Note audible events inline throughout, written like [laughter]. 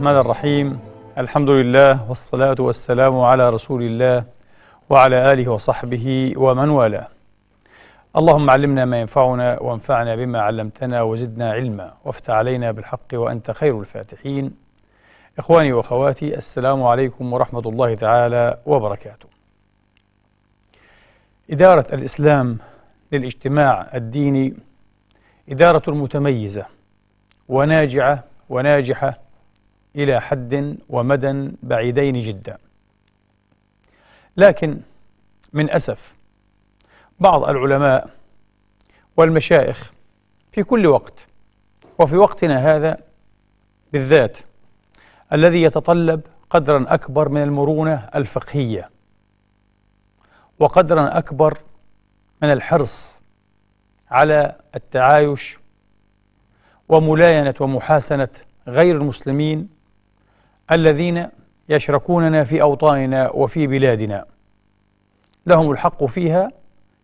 الرحمن الرحيم الحمد لله والصلاة والسلام على رسول الله وعلى آله وصحبه ومن والاه اللهم علمنا ما ينفعنا وانفعنا بما علمتنا وزدنا علما وافتح علينا بالحق وأنت خير الفاتحين إخواني وأخواتي السلام عليكم ورحمة الله تعالى وبركاته إدارة الإسلام للاجتماع الديني إدارة متميزة وناجعة وناجحة إلى حد ومدى بعيدين جدا لكن من أسف بعض العلماء والمشايخ في كل وقت وفي وقتنا هذا بالذات الذي يتطلب قدرا أكبر من المرونة الفقهية وقدرا أكبر من الحرص على التعايش وملاينة ومحاسنة غير المسلمين الذين يشركوننا في أوطاننا وفي بلادنا لهم الحق فيها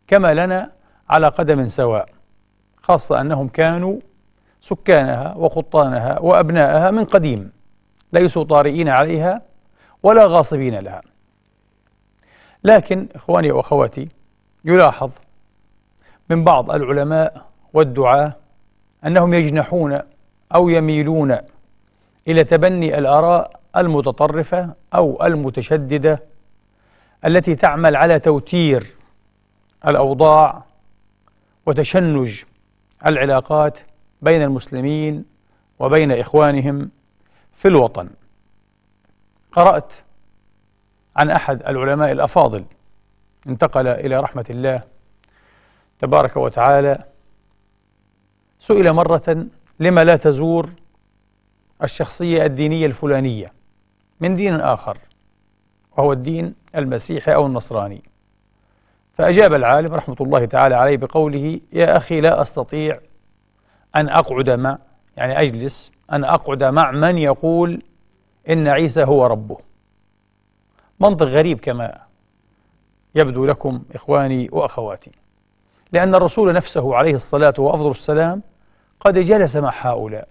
كما لنا على قدم سواء خاصة أنهم كانوا سكانها وقطانها وأبناءها من قديم ليسوا طارئين عليها ولا غاصبين لها لكن إخواني وأخواتي يلاحظ من بعض العلماء والدعاة أنهم يجنحون أو يميلون إلى تبني الآراء المتطرفة أو المتشددة التي تعمل على توتير الأوضاع وتشنج العلاقات بين المسلمين وبين إخوانهم في الوطن قرأت عن أحد العلماء الأفاضل انتقل إلى رحمة الله تبارك وتعالى سئل مرة لما لا تزور الشخصية الدينية الفلانية من دين آخر وهو الدين المسيحي أو النصراني فأجاب العالم رحمة الله تعالى عليه بقوله يا أخي لا أستطيع أن أقعد مع يعني أجلس أن أقعد مع من يقول إن عيسى هو ربه منطق غريب كما يبدو لكم إخواني وأخواتي لأن الرسول نفسه عليه الصلاة وأفضل السلام قد جلس مع هؤلاء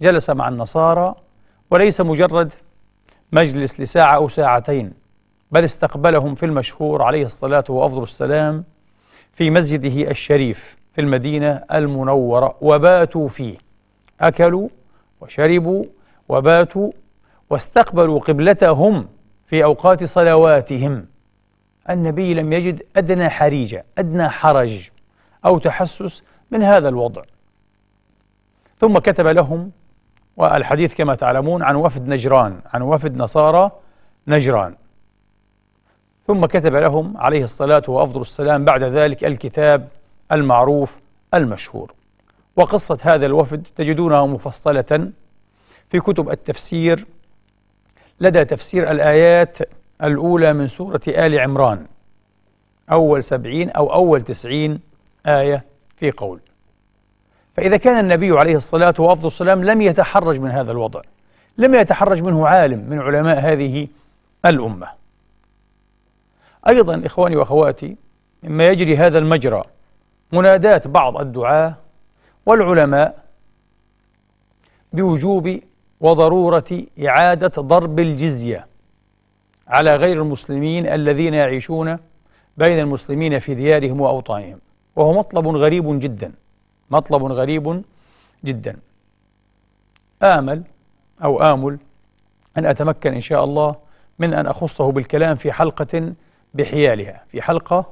جلس مع النصارى وليس مجرد مجلس لساعة أو ساعتين بل استقبلهم في المشهور عليه الصلاة وأفضل السلام في مسجده الشريف في المدينة المنورة وباتوا فيه أكلوا وشربوا وباتوا واستقبلوا قبلتهم في أوقات صلواتهم النبي لم يجد أدنى حريجة أدنى حرج أو تحسس من هذا الوضع ثم كتب لهم والحديث كما تعلمون عن وفد نجران عن وفد نصارى نجران ثم كتب لهم عليه الصلاة وأفضل السلام بعد ذلك الكتاب المعروف المشهور وقصة هذا الوفد تجدونها مفصلة في كتب التفسير لدى تفسير الآيات الأولى من سورة آل عمران أول سبعين أو أول تسعين آية في قول فإذا كان النبي عليه الصلاة وأفضل السلام لم يتحرج من هذا الوضع لم يتحرج منه عالم من علماء هذه الأمة أيضا إخواني وأخواتي مما يجري هذا المجرى منادات بعض الدعاة والعلماء بوجوب وضرورة إعادة ضرب الجزية على غير المسلمين الذين يعيشون بين المسلمين في ديارهم وأوطانهم وهو مطلب غريب جدا مطلب غريب جدا آمل أو آمل أن أتمكن إن شاء الله من أن أخصه بالكلام في حلقة بحيالها في حلقة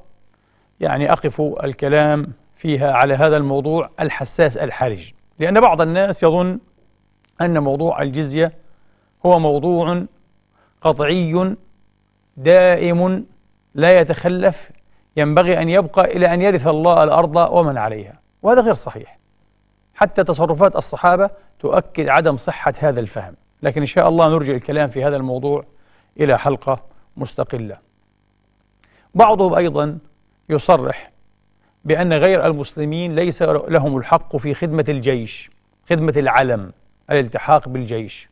يعني أقف الكلام فيها على هذا الموضوع الحساس الحرج لأن بعض الناس يظن أن موضوع الجزية هو موضوع قطعي دائم لا يتخلف ينبغي أن يبقى إلى أن يرث الله الأرض ومن عليها وهذا غير صحيح حتى تصرفات الصحابة تؤكد عدم صحة هذا الفهم لكن إن شاء الله نرجع الكلام في هذا الموضوع إلى حلقة مستقلة بعضهم أيضا يصرح بأن غير المسلمين ليس لهم الحق في خدمة الجيش خدمة العلم الالتحاق بالجيش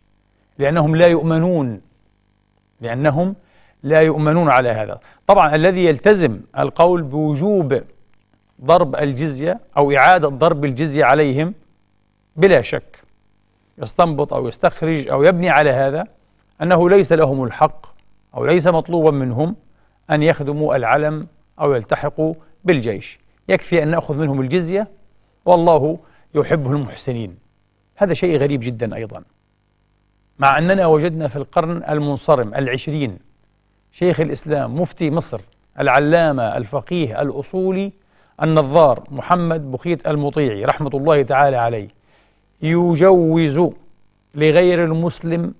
لأنهم لا يؤمنون لأنهم لا يؤمنون على هذا طبعا الذي يلتزم القول بوجوب ضرب الجزية أو إعادة ضرب الجزية عليهم بلا شك يستنبط أو يستخرج أو يبني على هذا أنه ليس لهم الحق أو ليس مطلوبا منهم أن يخدموا العلم أو يلتحقوا بالجيش يكفي أن نأخذ منهم الجزية والله يحب المحسنين هذا شيء غريب جدا أيضا مع أننا وجدنا في القرن المنصرم العشرين شيخ الإسلام مفتي مصر العلامة الفقيه الأصولي النظار محمد بخيت المطيعي رحمة الله تعالى عليه يجوز لغير المسلم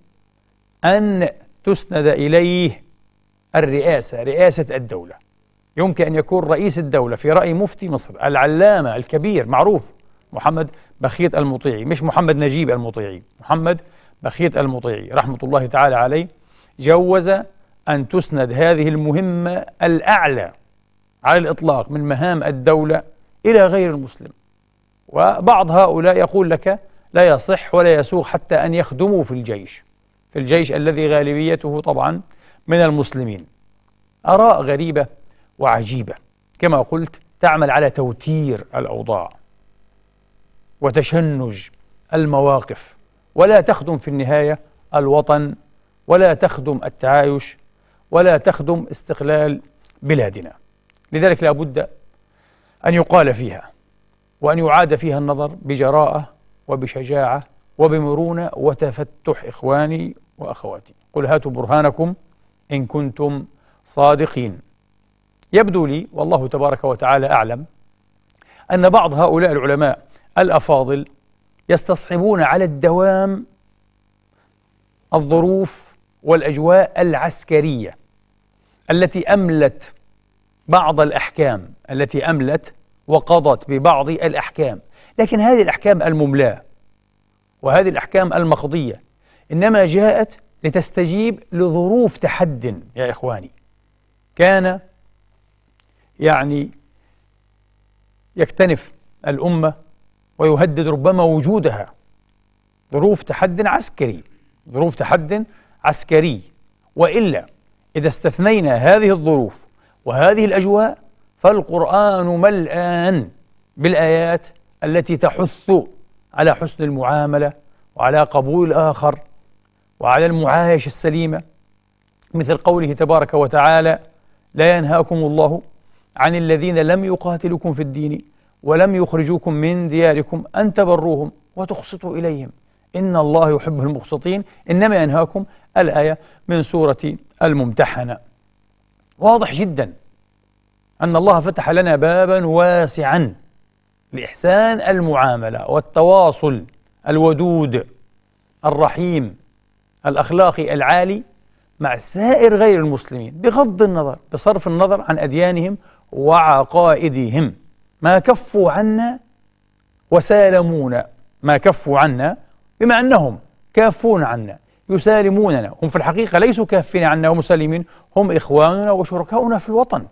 أن تسند إليه الرئاسة رئاسة الدولة يمكن أن يكون رئيس الدولة في رأي مفتي مصر العلامة الكبير معروف محمد بخيت المطيعي مش محمد نجيب المطيعي محمد بخيت المطيعي رحمة الله تعالى عليه جوز أن تسند هذه المهمة الأعلى على الإطلاق من مهام الدولة إلى غير المسلم وبعض هؤلاء يقول لك لا يصح ولا يسوغ حتى أن يخدموا في الجيش في الجيش الذي غالبيته طبعا من المسلمين آراء غريبة وعجيبة كما قلت تعمل على توتير الأوضاع وتشنج المواقف ولا تخدم في النهاية الوطن ولا تخدم التعايش ولا تخدم استقلال بلادنا لذلك لا بد أن يقال فيها وأن يعاد فيها النظر بجراءة وبشجاعة وبمرونة وتفتح إخواني وأخواتي قل هاتوا برهانكم إن كنتم صادقين يبدو لي والله تبارك وتعالى أعلم أن بعض هؤلاء العلماء الأفاضل يستصحبون على الدوام الظروف والأجواء العسكرية التي أملت بعض الأحكام التي أملت وقضت ببعض الأحكام لكن هذه الأحكام المملاة وهذه الأحكام المقضية إنما جاءت لتستجيب لظروف تحد يا إخواني كان يعني يكتنف الأمة ويهدد ربما وجودها ظروف تحد عسكري ظروف تحد عسكري وإلا إذا استثنينا هذه الظروف وهذه الأجواء فالقرآن ملآن بالآيات التي تحث على حسن المعاملة وعلى قبول الآخر وعلى المعايشة السليمة مثل قوله تبارك وتعالى لا ينهاكم الله عن الذين لم يقاتلوكم في الدين ولم يخرجوكم من دياركم أن تبروهم وتقسطوا إليهم إن الله يحب المقسطين إنما ينهاكم الآية من سورة الممتحنة واضح جدا أن الله فتح لنا بابا واسعا لإحسان المعاملة والتواصل الودود الرحيم الأخلاقي العالي مع سائر غير المسلمين بغض النظر بصرف النظر عن أديانهم وعقائدهم ما كفوا عنا وسالمونا ما كفوا عنا بما أنهم كافون عنا يسالموننا هم في الحقيقة ليسوا كافين عنا ومسالمين هم إخواننا وشركاؤنا في الوطن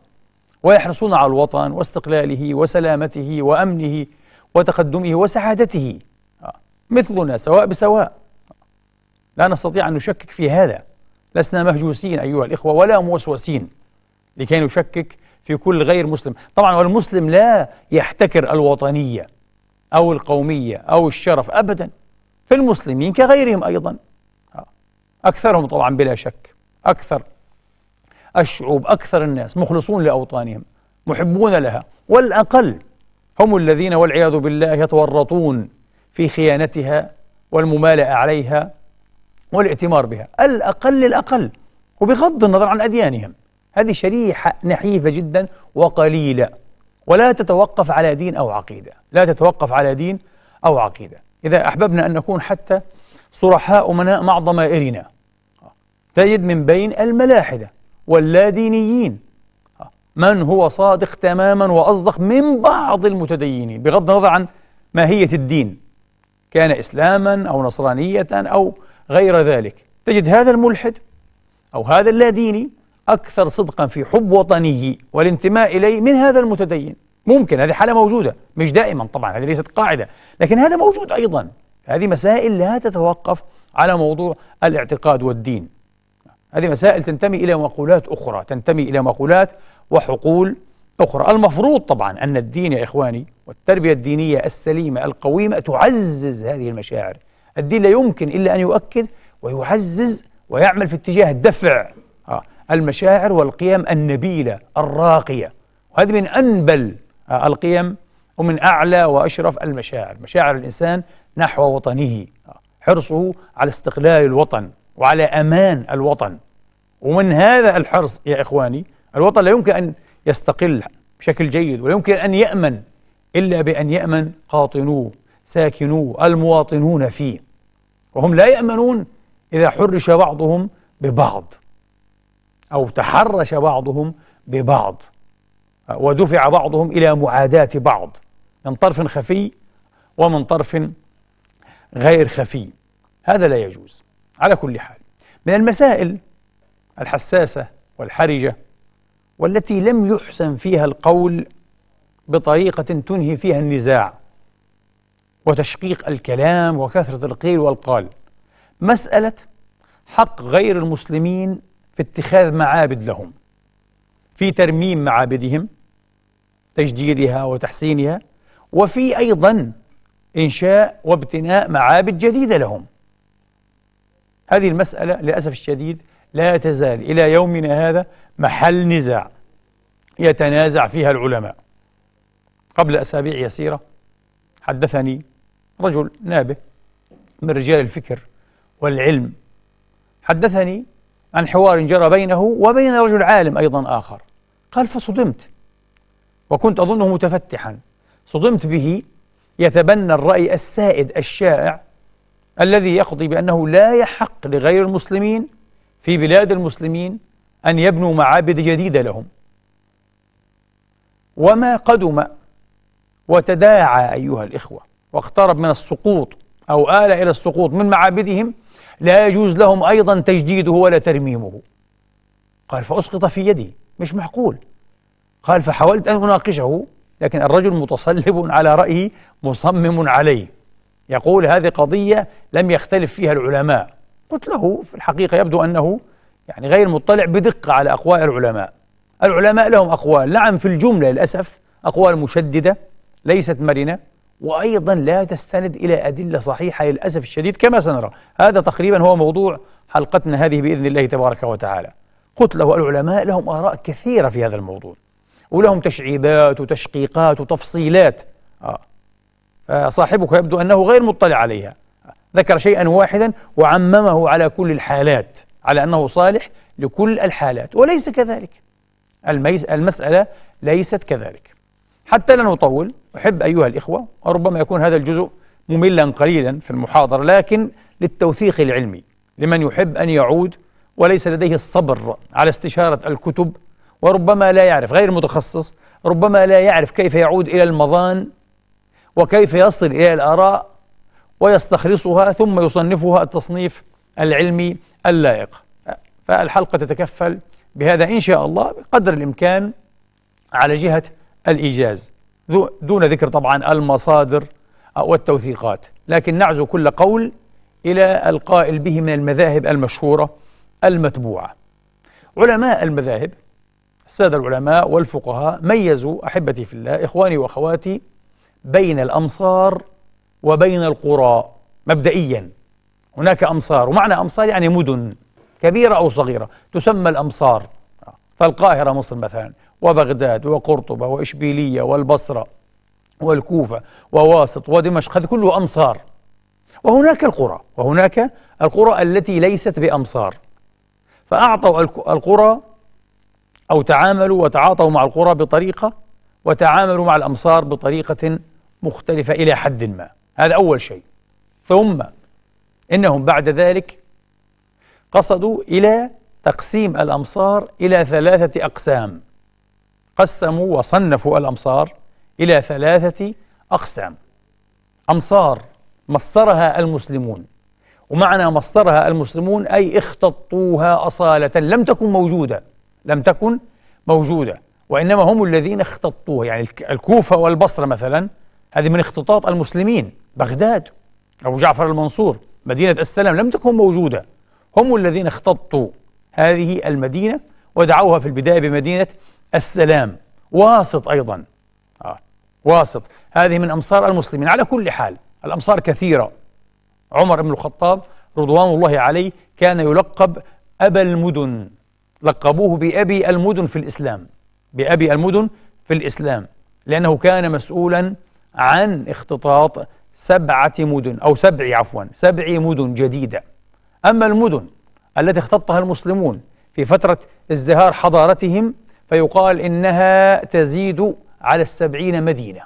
ويحرصون على الوطن واستقلاله وسلامته وأمنه وتقدمه وسعادته آه. مثلنا سواء بسواء لا نستطيع أن نشكك في هذا لسنا مهجوسين أيها الإخوة ولا موسوسين لكي نشكك في كل غير مسلم طبعا والمسلم لا يحتكر الوطنية أو القومية أو الشرف أبدا في المسلمين كغيرهم أيضا أكثرهم طبعا بلا شك أكثر الشعوب أكثر الناس مخلصون لأوطانهم محبون لها والأقل هم الذين والعياذ بالله يتورطون في خيانتها والممالأة عليها والائتمار بها الأقل الأقل وبغض النظر عن أديانهم هذه شريحة نحيفة جدا وقليلة ولا تتوقف على دين أو عقيدة لا تتوقف على دين أو عقيدة إذا أحببنا أن نكون حتى صرحاء مع ضمائرنا تجد من بين الملاحدة واللادينيين من هو صادق تماما وأصدق من بعض المتدينين بغض النظر عن ماهية الدين كان إسلاما أو نصرانية أو غير ذلك تجد هذا الملحد أو هذا اللاديني أكثر صدقا في حب وطنه والانتماء إليه من هذا المتدين ممكن هذه حالة موجودة مش دائما طبعا هذه ليست قاعدة لكن هذا موجود أيضا هذه مسائل لا تتوقف على موضوع الاعتقاد والدين هذه مسائل تنتمي إلى مقولات أخرى تنتمي إلى مقولات وحقول أخرى المفروض طبعا أن الدين يا إخواني والتربية الدينية السليمة القويمة تعزز هذه المشاعر الدين لا يمكن إلا أن يؤكد ويعزز ويعمل في اتجاه دفع آه، المشاعر والقيم النبيلة الراقية وهذه من أنبل آه، القيم ومن أعلى وأشرف المشاعر مشاعر الإنسان نحو وطنه آه، حرصه على استقلال الوطن وعلى أمان الوطن ومن هذا الحرص يا إخواني الوطن لا يمكن أن يستقل بشكل جيد ولا يمكن أن يأمن إلا بأن يأمن قاطنوه ساكنوه المواطنون فيه وهم لا يأمنون إذا حرش بعضهم ببعض أو تحرش بعضهم ببعض ودفع بعضهم إلى معاداة بعض من طرف خفي ومن طرف غير خفي هذا لا يجوز على كل حال من المسائل الحساسة والحرجة والتي لم يحسن فيها القول بطريقة تنهي فيها النزاع وتشقيق الكلام وكثرة القيل والقال مسألة حق غير المسلمين في اتخاذ معابد لهم في ترميم معابدهم تجديدها وتحسينها وفي أيضا إنشاء وابتناء معابد جديدة لهم هذه المسألة للأسف الشديد لا تزال إلى يومنا هذا محل نزاع يتنازع فيها العلماء قبل أسابيع يسيرة حدثني رجل نابه من رجال الفكر والعلم حدثني عن حوار جرى بينه وبين رجل عالم أيضا آخر قال فصدمت وكنت أظنه متفتحا صدمت به يتبنى الرأي السائد الشائع الذي يقضي بأنه لا يحق لغير المسلمين في بلاد المسلمين أن يبنوا معابد جديدة لهم وما قدم وتداعى أيها الإخوة واقترب من السقوط أو آل إلى السقوط من معابدهم لا يجوز لهم أيضا تجديده ولا ترميمه قال فأسقط في يدي مش معقول قال فحاولت أن أناقشه لكن الرجل متصلب على رأيه مصمم عليه يقول هذه قضية لم يختلف فيها العلماء قلت له في الحقيقة يبدو أنه يعني غير مطلع بدقة على أقوال العلماء العلماء لهم أقوال نعم في الجملة للأسف أقوال مشددة ليست مرنة وأيضا لا تستند إلى أدلة صحيحة للأسف الشديد كما سنرى هذا تقريبا هو موضوع حلقتنا هذه بإذن الله تبارك وتعالى قلت له العلماء لهم آراء كثيرة في هذا الموضوع ولهم تشعيبات وتشقيقات وتفصيلات آه. آه، صاحبك يبدو أنه غير مطلع عليها ذكر شيئا واحدا وعممه على كل الحالات على أنه صالح لكل الحالات وليس كذلك المسألة ليست كذلك حتى لا نطول أحب أيها الإخوة وربما يكون هذا الجزء مملا قليلا في المحاضرة لكن للتوثيق العلمي لمن يحب أن يعود وليس لديه الصبر على استشارة الكتب وربما لا يعرف غير متخصص ربما لا يعرف كيف يعود إلى المضان وكيف يصل إلى الآراء ويستخلصها ثم يصنفها التصنيف العلمي اللائق فالحلقة تتكفل بهذا إن شاء الله بقدر الإمكان على جهة الإيجاز دون ذكر طبعا المصادر او التوثيقات لكن نعزو كل قول إلى القائل به من المذاهب المشهورة المتبوعة علماء المذاهب السادة العلماء والفقهاء ميزوا أحبتي في الله إخواني وأخواتي بين الأمصار وبين القرى مبدئيا هناك أمصار ومعنى أمصار يعني مدن كبيرة أو صغيرة تسمى الأمصار فالقاهرة مصر مثلا وبغداد وقرطبة وإشبيلية والبصرة والكوفة وواسط ودمشق هذه كله أمصار وهناك القرى وهناك القرى التي ليست بأمصار فأعطوا القرى أو تعاملوا وتعاطوا مع القرى بطريقة وتعاملوا مع الأمصار بطريقة مختلفة إلى حد ما هذا أول شيء ثم إنهم بعد ذلك قصدوا إلى تقسيم الأمصار إلى ثلاثة أقسام قسموا وصنفوا الأمصار إلى ثلاثة أقسام أمصار مصرها المسلمون ومعنى مصرها المسلمون أي اختطوها أصالة لم تكن موجودة لم تكن موجودة وإنما هم الذين اختطوه يعني الكوفة والبصرة مثلا هذه من اختطاط المسلمين بغداد أبو جعفر المنصور مدينة السلام لم تكن موجودة هم الذين اختطوا هذه المدينة ودعوها في البداية بمدينة السلام واسط أيضا آه. واسط هذه من أمصار المسلمين على كل حال الأمصار كثيرة عمر بن الخطاب رضوان الله عليه كان يلقب أبا المدن لقبوه بأبي المدن في الإسلام بأبي المدن في الإسلام لأنه كان مسؤولا عن اختطاط سبعة مدن أو سبع عفوا سبع مدن جديدة أما المدن التي اختطها المسلمون في فترة ازدهار حضارتهم فيقال إنها تزيد على السبعين مدينة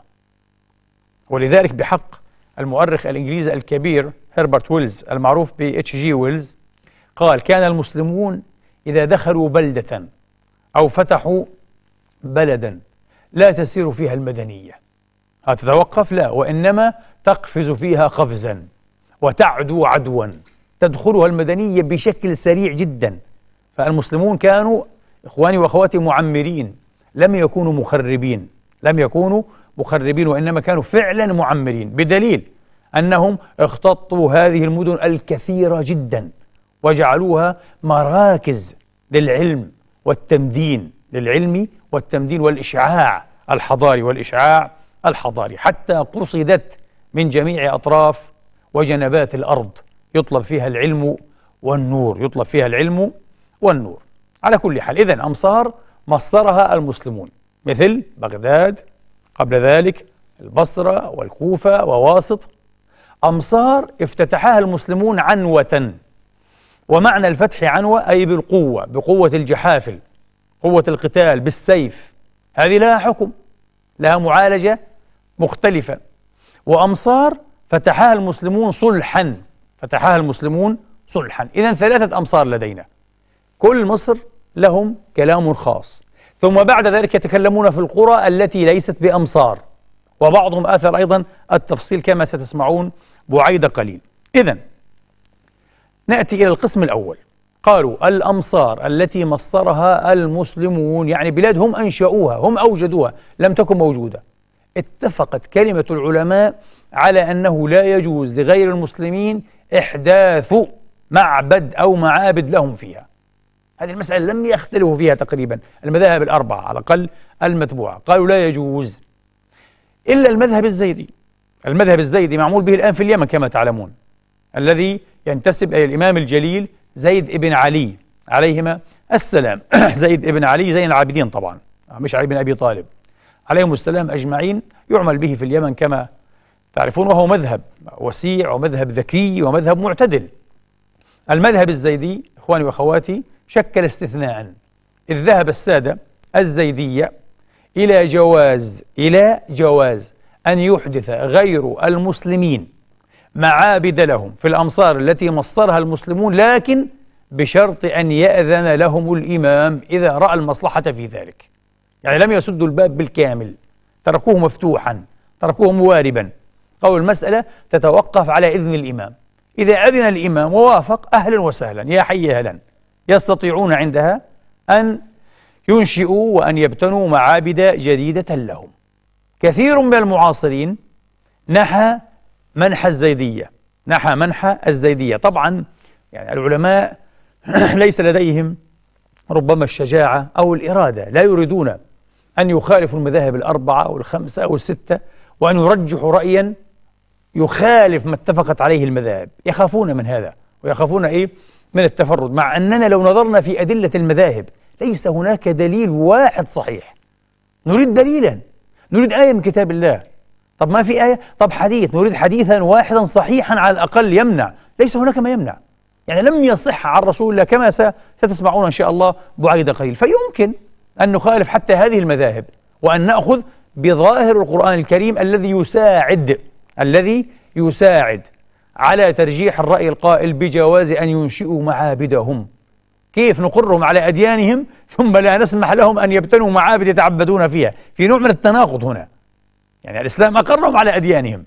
ولذلك بحق المؤرخ الإنجليزي الكبير هربرت ويلز المعروف ب اتش جي ويلز قال كان المسلمون إذا دخلوا بلدة أو فتحوا بلدا لا تسير فيها المدنية هتتوقف لا وإنما تقفز فيها قفزا وتعدو عدوا تدخلها المدنية بشكل سريع جدا فالمسلمون كانوا إخواني وأخواتي معمرين لم يكونوا مخربين لم يكونوا مخربين وإنما كانوا فعلا معمرين بدليل أنهم اختطوا هذه المدن الكثيرة جدا وجعلوها مراكز للعلم والتمدين للعلم والتمدين والإشعاع الحضاري والإشعاع الحضاري حتى قصدت من جميع أطراف وجنبات الأرض يطلب فيها العلم والنور يطلب فيها العلم والنور على كل حال إذا أمصار مصرها المسلمون مثل بغداد قبل ذلك البصرة والكوفة وواسط أمصار افتتحها المسلمون عنوة ومعنى الفتح عنوة أي بالقوة بقوة الجحافل قوة القتال بالسيف هذه لها حكم لها معالجة مختلفة وأمصار فتحها المسلمون صلحا فتحها المسلمون صلحا إذا ثلاثة أمصار لدينا كل مصر لهم كلام خاص ثم بعد ذلك يتكلمون في القرى التي ليست بأمصار وبعضهم آثر أيضا التفصيل كما ستسمعون بعيد قليل إذا نأتي إلى القسم الأول قالوا الأمصار التي مصرها المسلمون يعني بلاد هم أنشأوها هم أوجدوها لم تكن موجودة اتفقت كلمة العلماء على أنه لا يجوز لغير المسلمين إحداث معبد أو معابد لهم فيها هذه المسألة لم يختلفوا فيها تقريبا المذاهب الأربعة على الأقل المتبوعة قالوا لا يجوز إلا المذهب الزيدي المذهب الزيدي معمول به الآن في اليمن كما تعلمون الذي ينتسب إلى الإمام الجليل زيد ابن علي عليهما السلام [clears throat] زيد ابن علي زين العابدين طبعا مش علي بن أبي طالب عليهم السلام أجمعين يعمل به في اليمن كما تعرفون وهو مذهب وسيع ومذهب ذكي ومذهب معتدل المذهب الزيدي إخواني وأخواتي شكل استثناء إذ ذهب السادة الزيدية إلى جواز إلى جواز أن يحدث غير المسلمين معابد لهم في الأمصار التي مصرها المسلمون لكن بشرط أن يأذن لهم الإمام إذا رأى المصلحة في ذلك يعني لم يسدوا الباب بالكامل تركوه مفتوحا تركوه مواربا قول المسألة تتوقف على إذن الإمام إذا أذن الإمام ووافق أهلا وسهلا يا حي أهلا يستطيعون عندها أن ينشئوا وأن يبتنوا معابد جديدة لهم كثير من المعاصرين نحى منح الزيدية نحى منح الزيدية طبعا يعني العلماء [clears throat] ليس لديهم ربما الشجاعة أو الإرادة لا يريدون أن يخالفوا المذاهب الأربعة أو الخمسة أو الستة وأن يرجحوا رأيا يخالف ما اتفقت عليه المذاهب يخافون من هذا ويخافون إيه من التفرد مع أننا لو نظرنا في أدلة المذاهب ليس هناك دليل واحد صحيح نريد دليلا نريد آية من كتاب الله طب ما في آية طب حديث نريد حديثا واحدا صحيحا على الأقل يمنع ليس هناك ما يمنع يعني لم يصح عن رسول الله كما ستسمعون إن شاء الله بعيد قليل فيمكن أن نخالف حتى هذه المذاهب وأن نأخذ بظاهر القرآن الكريم الذي يساعد الذي يساعد على ترجيح الرأي القائل بجواز أن ينشئوا معابدهم كيف نقرهم على أديانهم ثم لا نسمح لهم أن يبتنوا معابد يتعبدون فيها في نوع من التناقض هنا يعني الإسلام أقرهم على أديانهم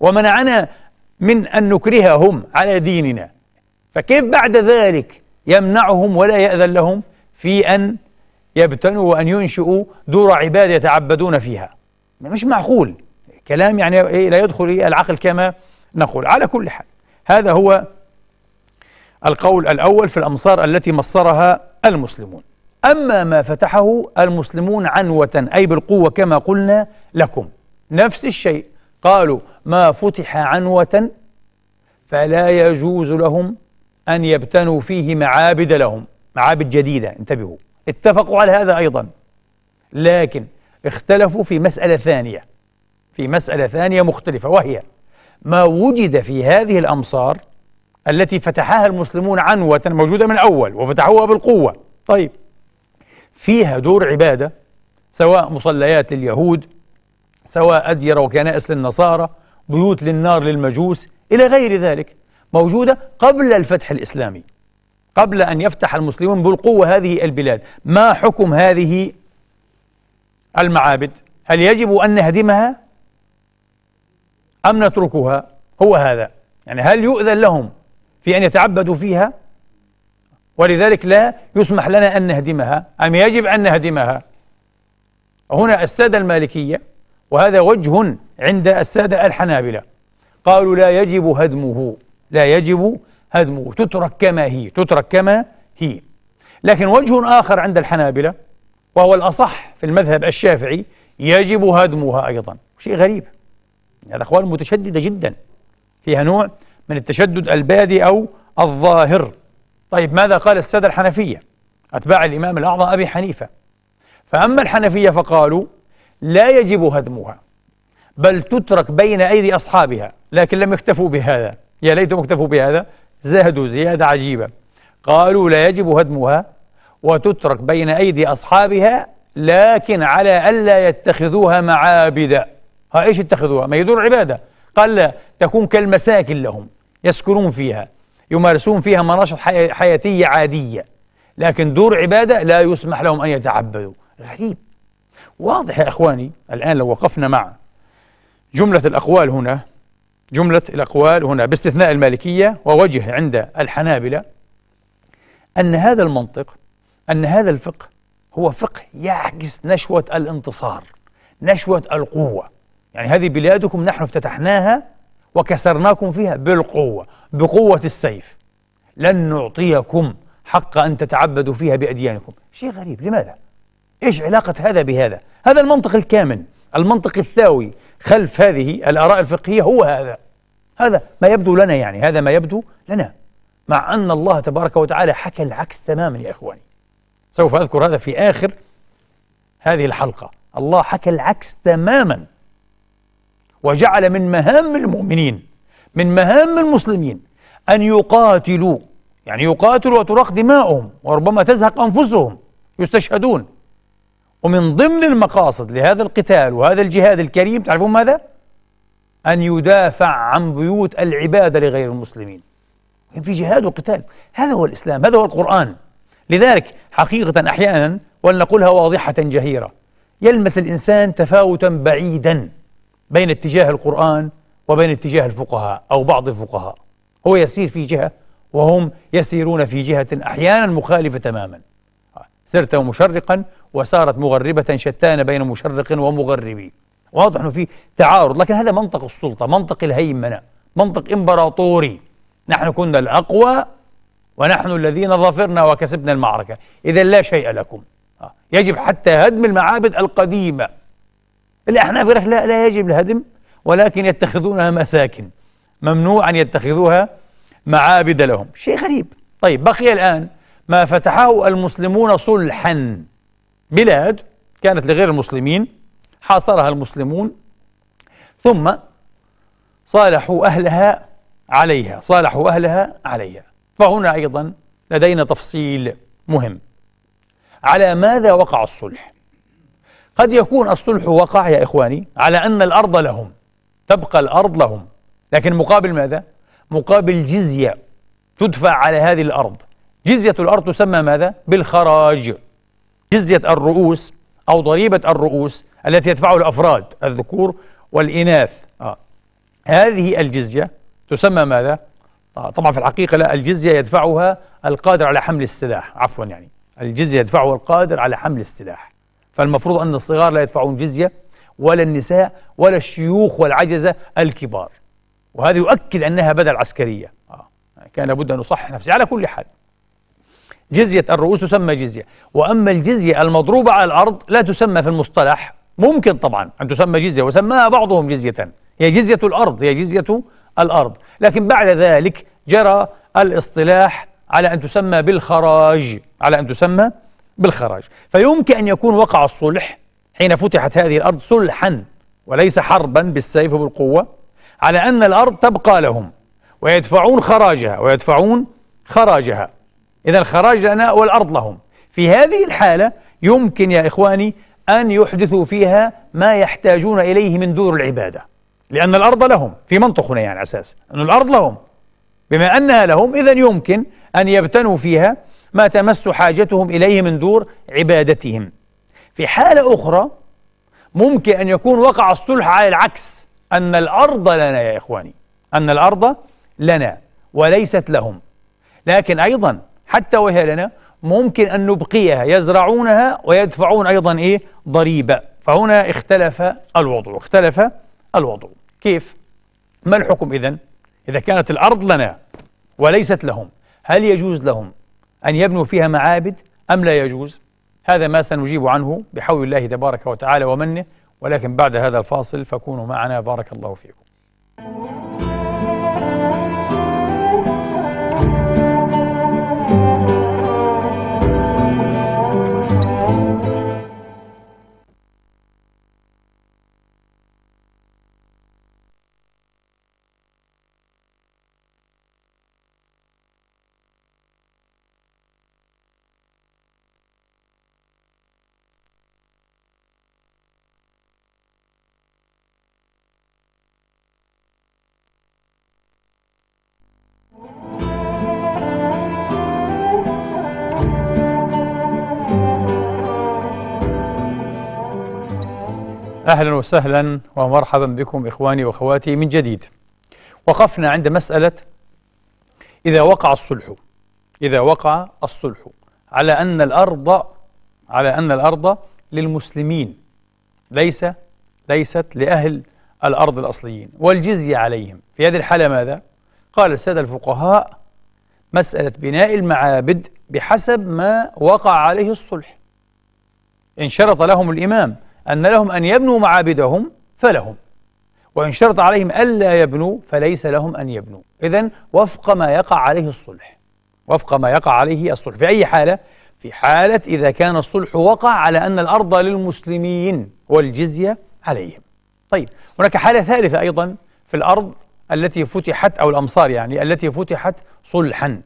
ومنعنا من أن نكرههم على ديننا فكيف بعد ذلك يمنعهم ولا يأذن لهم في أن يبتنوا وأن ينشئوا دور عباد يتعبدون فيها مش معقول كلام يعني إيه، لا يدخل العقل كما نقول على كل حال هذا هو القول الأول في الأمصار التي مصرها المسلمون أما ما فتحه المسلمون عنوة أي بالقوة كما قلنا لكم نفس الشيء قالوا ما فتح عنوة فلا يجوز لهم أن يبتنوا فيه معابد لهم معابد جديدة انتبهوا اتفقوا على هذا أيضا لكن اختلفوا في مسألة ثانية في مسألة ثانية مختلفة وهي ما وجد في هذه الأمصار التي فتحها المسلمون عنوة موجودة من أول وفتحوها بالقوة طيب فيها دور عبادة سواء مصليات لليهود سواء أدير وكنائس للنصارى بيوت للنار للمجوس إلى غير ذلك موجودة قبل الفتح الإسلامي قبل أن يفتح المسلمون بالقوة هذه البلاد ما حكم هذه المعابد هل يجب أن نهدمها أم نتركها هو هذا يعني هل يؤذن لهم في أن يتعبدوا فيها ولذلك لا يسمح لنا أن نهدمها أم يجب أن نهدمها هنا السادة المالكية وهذا وجه عند السادة الحنابلة قالوا لا يجب هدمه لا يجب هدمه تترك كما هي تترك كما هي لكن وجه آخر عند الحنابلة وهو الأصح في المذهب الشافعي يجب هدمها أيضا شيء غريب هذا أقوال متشددة جدا فيها نوع من التشدد البادي أو الظاهر طيب ماذا قال السادة الحنفية أتباع الإمام الأعظم أبي حنيفة فأما الحنفية فقالوا لا يجب هدمها بل تترك بين أيدي أصحابها لكن لم يكتفوا بهذا يا ليتهم اكتفوا بهذا زهدوا زيادة عجيبة قالوا لا يجب هدمها وتترك بين أيدي أصحابها لكن على ألا يتخذوها معابد ها إيش يتخذوها ما يدور عبادة قال لا تكون كالمساكن لهم يسكنون فيها يمارسون فيها مناشط حياتية عادية لكن دور عبادة لا يسمح لهم أن يتعبدوا غريب واضح يا إخواني الآن لو وقفنا مع جملة الأقوال هنا جملة الأقوال هنا باستثناء المالكية ووجه عند الحنابلة أن هذا المنطق أن هذا الفقه هو فقه يعكس نشوة الانتصار نشوة القوة يعني هذه بلادكم نحن افتتحناها وكسرناكم فيها بالقوة بقوة السيف لن نعطيكم حق أن تتعبدوا فيها بأديانكم شيء غريب لماذا؟ إيش علاقة هذا بهذا هذا المنطق الكامن المنطق الثاوي خلف هذه الآراء الفقهية هو هذا هذا ما يبدو لنا يعني هذا ما يبدو لنا مع أن الله تبارك وتعالى حكى العكس تماما يا إخواني سوف أذكر هذا في آخر هذه الحلقة الله حكى العكس تماما وجعل من مهام المؤمنين من مهام المسلمين أن يقاتلوا يعني يقاتلوا وتراق دماؤهم وربما تزهق أنفسهم يستشهدون ومن ضمن المقاصد لهذا القتال وهذا الجهاد الكريم تعرفون ماذا؟ أن يدافع عن بيوت العبادة لغير المسلمين في جهاد وقتال هذا هو الإسلام هذا هو القرآن لذلك حقيقة أحيانا ولنقلها واضحة جهيرة يلمس الإنسان تفاوتا بعيدا بين اتجاه القرآن وبين اتجاه الفقهاء أو بعض الفقهاء هو يسير في جهة وهم يسيرون في جهة أحيانا مخالفة تماما صرت مشرقا وسارت مغربة شتان بين مشرق ومغربي واضح أنه في تعارض لكن هذا منطق السلطة منطق الهيمنة منطق إمبراطوري نحن كنا الأقوى ونحن الذين ظفرنا وكسبنا المعركة إذا لا شيء لكم آه، يجب حتى هدم المعابد القديمة الأحناف لا لا يجب الهدم ولكن يتخذونها مساكن ممنوع أن يتخذوها معابد لهم شيء غريب طيب بقي الآن ما فتحه المسلمون صلحا بلاد كانت لغير المسلمين حاصرها المسلمون ثم صالحوا أهلها عليها صالحوا أهلها عليها فهنا أيضا لدينا تفصيل مهم على ماذا وقع الصلح قد يكون الصلح وقع يا إخواني على أن الأرض لهم تبقى الأرض لهم لكن مقابل ماذا؟ مقابل جزية تدفع على هذه الأرض جزية الأرض تسمى ماذا؟ بالخراج جزية الرؤوس أو ضريبة الرؤوس التي يدفعها الأفراد الذكور والإناث آه. هذه الجزية تسمى ماذا؟ آه. طبعا في الحقيقة لا الجزية يدفعها القادر على حمل السلاح عفوا يعني الجزية يدفعها القادر على حمل السلاح فالمفروض أن الصغار لا يدفعون جزية ولا النساء ولا الشيوخ والعجزة الكبار وهذا يؤكد أنها بدل عسكرية آه. يعني كان لابد أن نصحح نفسي على كل حال جزية الرؤوس تسمى جزية وأما الجزية المضروبة على الأرض لا تسمى في المصطلح ممكن طبعا أن تسمى جزية وسماها بعضهم جزية هي جزية الأرض هي جزية الأرض لكن بعد ذلك جرى الاصطلاح على أن تسمى بالخراج على أن تسمى بالخراج فيمكن أن يكون وقع الصلح حين فتحت هذه الأرض صلحا وليس حربا بالسيف وبالقوة على أن الأرض تبقى لهم ويدفعون خراجها ويدفعون خراجها إذا الخراج لنا والأرض لهم في هذه الحالة يمكن يا إخواني أن يحدثوا فيها ما يحتاجون إليه من دور العبادة لأن الأرض لهم في منطقنا يعني على أساس أن الأرض لهم بما أنها لهم إذا يمكن أن يبتنوا فيها ما تمس حاجتهم إليه من دور عبادتهم في حالة أخرى ممكن أن يكون وقع الصلح على العكس أن الأرض لنا يا إخواني أن الأرض لنا وليست لهم لكن أيضا حتى وهي لنا ممكن أن نبقيها يزرعونها ويدفعون أيضا إيه ضريبة فهنا اختلف الوضع اختلف الوضع كيف؟ ما الحكم إذن؟ إذا كانت الأرض لنا وليست لهم هل يجوز لهم أن يبنوا فيها معابد أم لا يجوز؟ هذا ما سنجيب عنه بحول الله تبارك وتعالى ومنه ولكن بعد هذا الفاصل فكونوا معنا بارك الله فيكم أهلا وسهلا ومرحبا بكم إخواني وأخواتي من جديد وقفنا عند مسألة إذا وقع الصلح إذا وقع الصلح على أن الأرض على أن الأرض للمسلمين ليس ليست لأهل الأرض الأصليين والجزية عليهم في هذه الحالة ماذا؟ قال السادة الفقهاء مسألة بناء المعابد بحسب ما وقع عليه الصلح إن شرط لهم الإمام أن لهم أن يبنوا معابدهم فلهم وإن شرط عليهم ألا يبنوا فليس لهم أن يبنوا إذا وفق ما يقع عليه الصلح وفق ما يقع عليه الصلح في أي حالة في حالة إذا كان الصلح وقع على أن الأرض للمسلمين والجزية عليهم طيب هناك حالة ثالثة أيضا في الأرض التي فتحت أو الأمصار يعني التي فتحت صلحا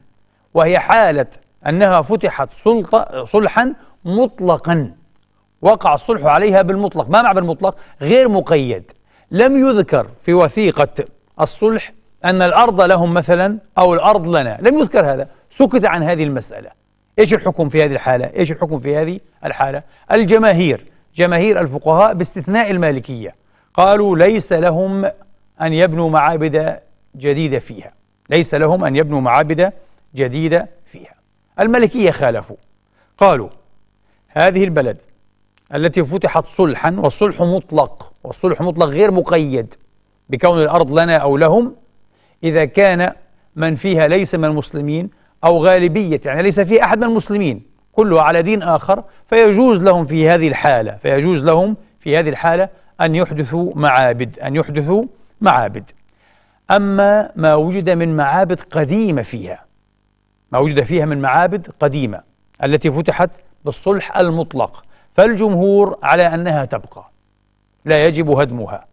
وهي حالة أنها فتحت سلطة صلحا مطلقا وقع الصلح عليها بالمطلق ما معنى بالمطلق غير مقيد لم يذكر في وثيقة الصلح أن الأرض لهم مثلا أو الأرض لنا لم يذكر هذا سكت عن هذه المسألة إيش الحكم في هذه الحالة إيش الحكم في هذه الحالة الجماهير جماهير الفقهاء باستثناء المالكية قالوا ليس لهم أن يبنوا معابد جديدة فيها ليس لهم أن يبنوا معابد جديدة فيها المالكية خالفوا قالوا هذه البلد التي فتحت صلحا والصلح مطلق والصلح مطلق غير مقيد بكون الأرض لنا أو لهم إذا كان من فيها ليس من المسلمين أو غالبية يعني ليس فيه أحد من المسلمين كله على دين آخر فيجوز لهم في هذه الحالة فيجوز لهم في هذه الحالة أن يحدثوا معابد أن يحدثوا معابد أما ما وجد من معابد قديمة فيها ما وجد فيها من معابد قديمة التي فتحت بالصلح المطلق فالجمهور على أنها تبقى لا يجب هدمها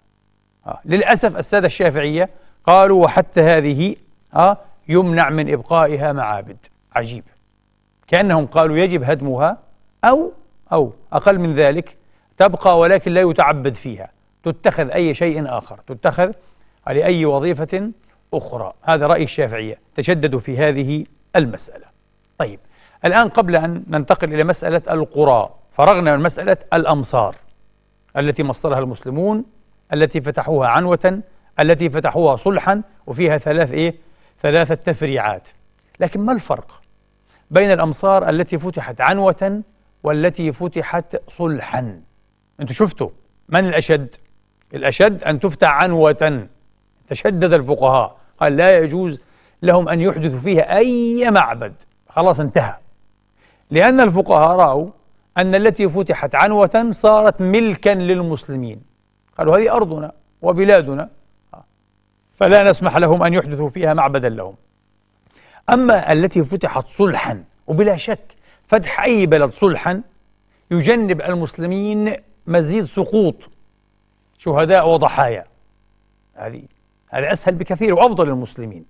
آه، للأسف السادة الشافعية قالوا وحتى هذه آه، يمنع من إبقائها معابد عجيب كأنهم قالوا يجب هدمها أو أو أقل من ذلك تبقى ولكن لا يتعبد فيها تتخذ أي شيء آخر تتخذ لأي وظيفة أخرى هذا رأي الشافعية تشددوا في هذه المسألة طيب الآن قبل أن ننتقل إلى مسألة القرى فرغنا من مسألة الأمصار التي مصرها المسلمون التي فتحوها عنوة التي فتحوها صلحا وفيها ثلاث إيه؟ ثلاثة تفريعات لكن ما الفرق بين الأمصار التي فتحت عنوة والتي فتحت صلحا أنتوا شفتوا من الأشد الأشد أن تفتح عنوة تشدد الفقهاء قال لا يجوز لهم أن يحدثوا فيها أي معبد خلاص انتهى لأن الفقهاء رأوا أن التي فتحت عنوة صارت ملكا للمسلمين قالوا هذه أرضنا وبلادنا آه. فلا نسمح لهم أن يحدثوا فيها معبدا لهم أما التي فتحت صلحا وبلا شك فتح أي بلد صلحا يجنب المسلمين مزيد سقوط شهداء وضحايا هذه هذا أسهل بكثير وأفضل للمسلمين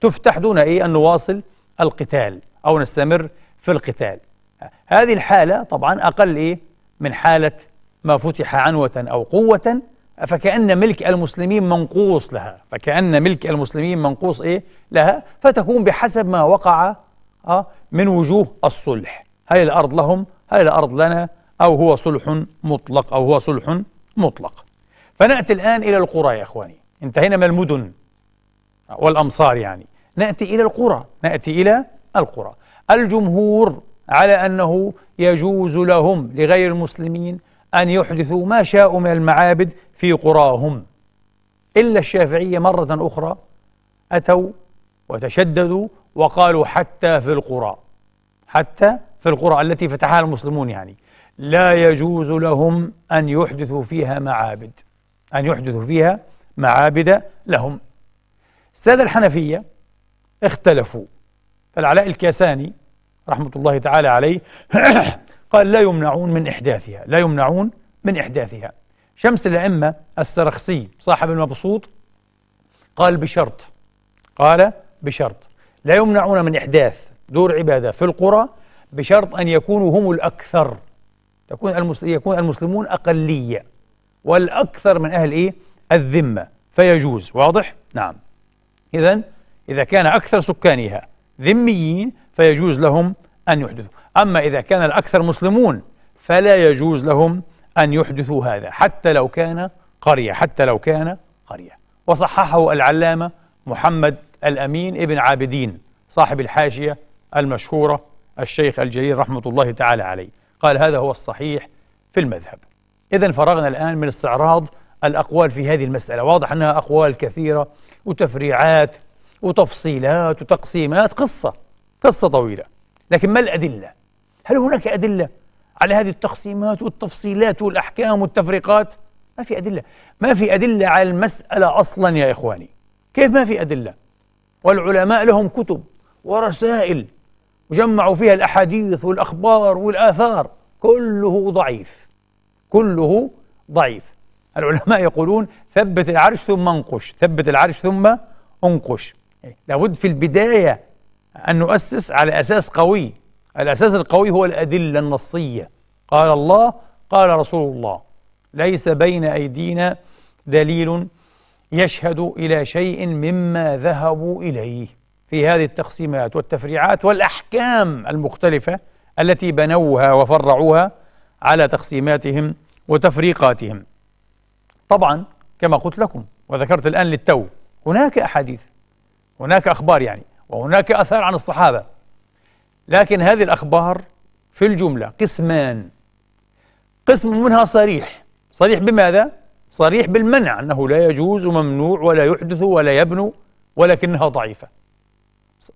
تفتح دون أي أن نواصل القتال أو نستمر في القتال هذه الحالة طبعا أقل إيه من حالة ما فتح عنوة أو قوة فكأن ملك المسلمين منقوص لها فكأن ملك المسلمين منقوص إيه لها فتكون بحسب ما وقع آه من وجوه الصلح هل الأرض لهم هل الأرض لنا أو هو صلح مطلق أو هو صلح مطلق فنأتي الآن إلى القرى يا إخواني انتهينا من المدن والأمصار يعني نأتي إلى القرى نأتي إلى القرى الجمهور على أنه يجوز لهم لغير المسلمين أن يحدثوا ما شاءوا من المعابد في قراهم إلا الشافعية مرة أخرى أتوا وتشددوا وقالوا حتى في القرى حتى في القرى التي فتحها المسلمون يعني لا يجوز لهم أن يحدثوا فيها معابد أن يحدثوا فيها معابد لهم السادة الحنفية اختلفوا فالعلاء الكاساني رحمة الله تعالى عليه [clears throat] قال لا يمنعون من إحداثها لا يمنعون من إحداثها شمس الأئمة السرخسي صاحب المبسوط قال بشرط قال بشرط لا يمنعون من إحداث دور عبادة في القرى بشرط أن يكونوا هم الأكثر يكون يكون المسلمون أقلية والأكثر من أهل إيه؟ الذمة فيجوز واضح؟ نعم إذا إذا كان أكثر سكانها ذميين فيجوز لهم أن يحدثوا أما إذا كان الأكثر مسلمون فلا يجوز لهم أن يحدثوا هذا حتى لو كان قرية حتى لو كان قرية وصححه العلامة محمد الأمين ابن عابدين صاحب الحاشية المشهورة الشيخ الجليل رحمة الله تعالى عليه قال هذا هو الصحيح في المذهب إذا فرغنا الآن من استعراض الأقوال في هذه المسألة واضح أنها أقوال كثيرة وتفريعات وتفصيلات وتقسيمات قصة قصة طويلة لكن ما الأدلة؟ هل هناك أدلة على هذه التقسيمات والتفصيلات والأحكام والتفريقات؟ ما في أدلة ما في أدلة على المسألة أصلا يا إخواني كيف ما في أدلة؟ والعلماء لهم كتب ورسائل وجمعوا فيها الأحاديث والأخبار والآثار كله ضعيف كله ضعيف العلماء يقولون ثبت العرش ثم انقش ثبت العرش ثم انقش إيه، لابد في البداية أن نؤسس على أساس قوي الأساس القوي هو الأدلة النصية قال الله قال رسول الله ليس بين أيدينا دليل يشهد إلى شيء مما ذهبوا إليه في هذه التقسيمات والتفريعات والأحكام المختلفة التي بنوها وفرعوها على تقسيماتهم وتفريقاتهم طبعا كما قلت لكم وذكرت الآن للتو هناك أحاديث هناك أخبار يعني وهناك أثار عن الصحابة لكن هذه الأخبار في الجملة قسمان قسم منها صريح صريح بماذا؟ صريح بالمنع أنه لا يجوز وممنوع ولا يحدث ولا يبنو ولكنها ضعيفة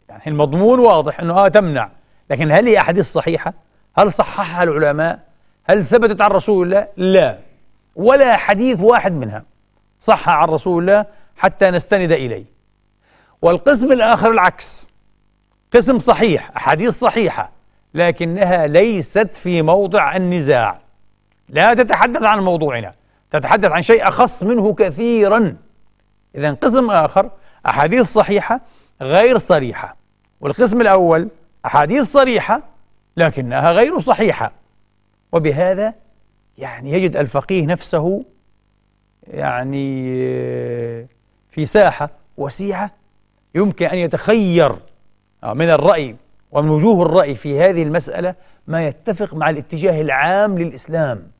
يعني المضمون واضح أنه آه تمنع لكن هل هي أحاديث صحيحة؟ هل صححها العلماء؟ هل ثبتت عن رسول الله؟ لا ولا حديث واحد منها صح عن رسول الله حتى نستند إليه والقسم الآخر العكس قسم صحيح أحاديث صحيحة لكنها ليست في موضع النزاع لا تتحدث عن موضوعنا تتحدث عن شيء أخص منه كثيرا إذا قسم آخر أحاديث صحيحة غير صريحة والقسم الأول أحاديث صريحة لكنها غير صحيحة وبهذا يعني يجد الفقيه نفسه يعني آه، في ساحة وسيعة يمكن أن يتخير آه، من الرأي ومن وجوه الرأي في هذه المسألة ما يتفق مع الاتجاه العام للإسلام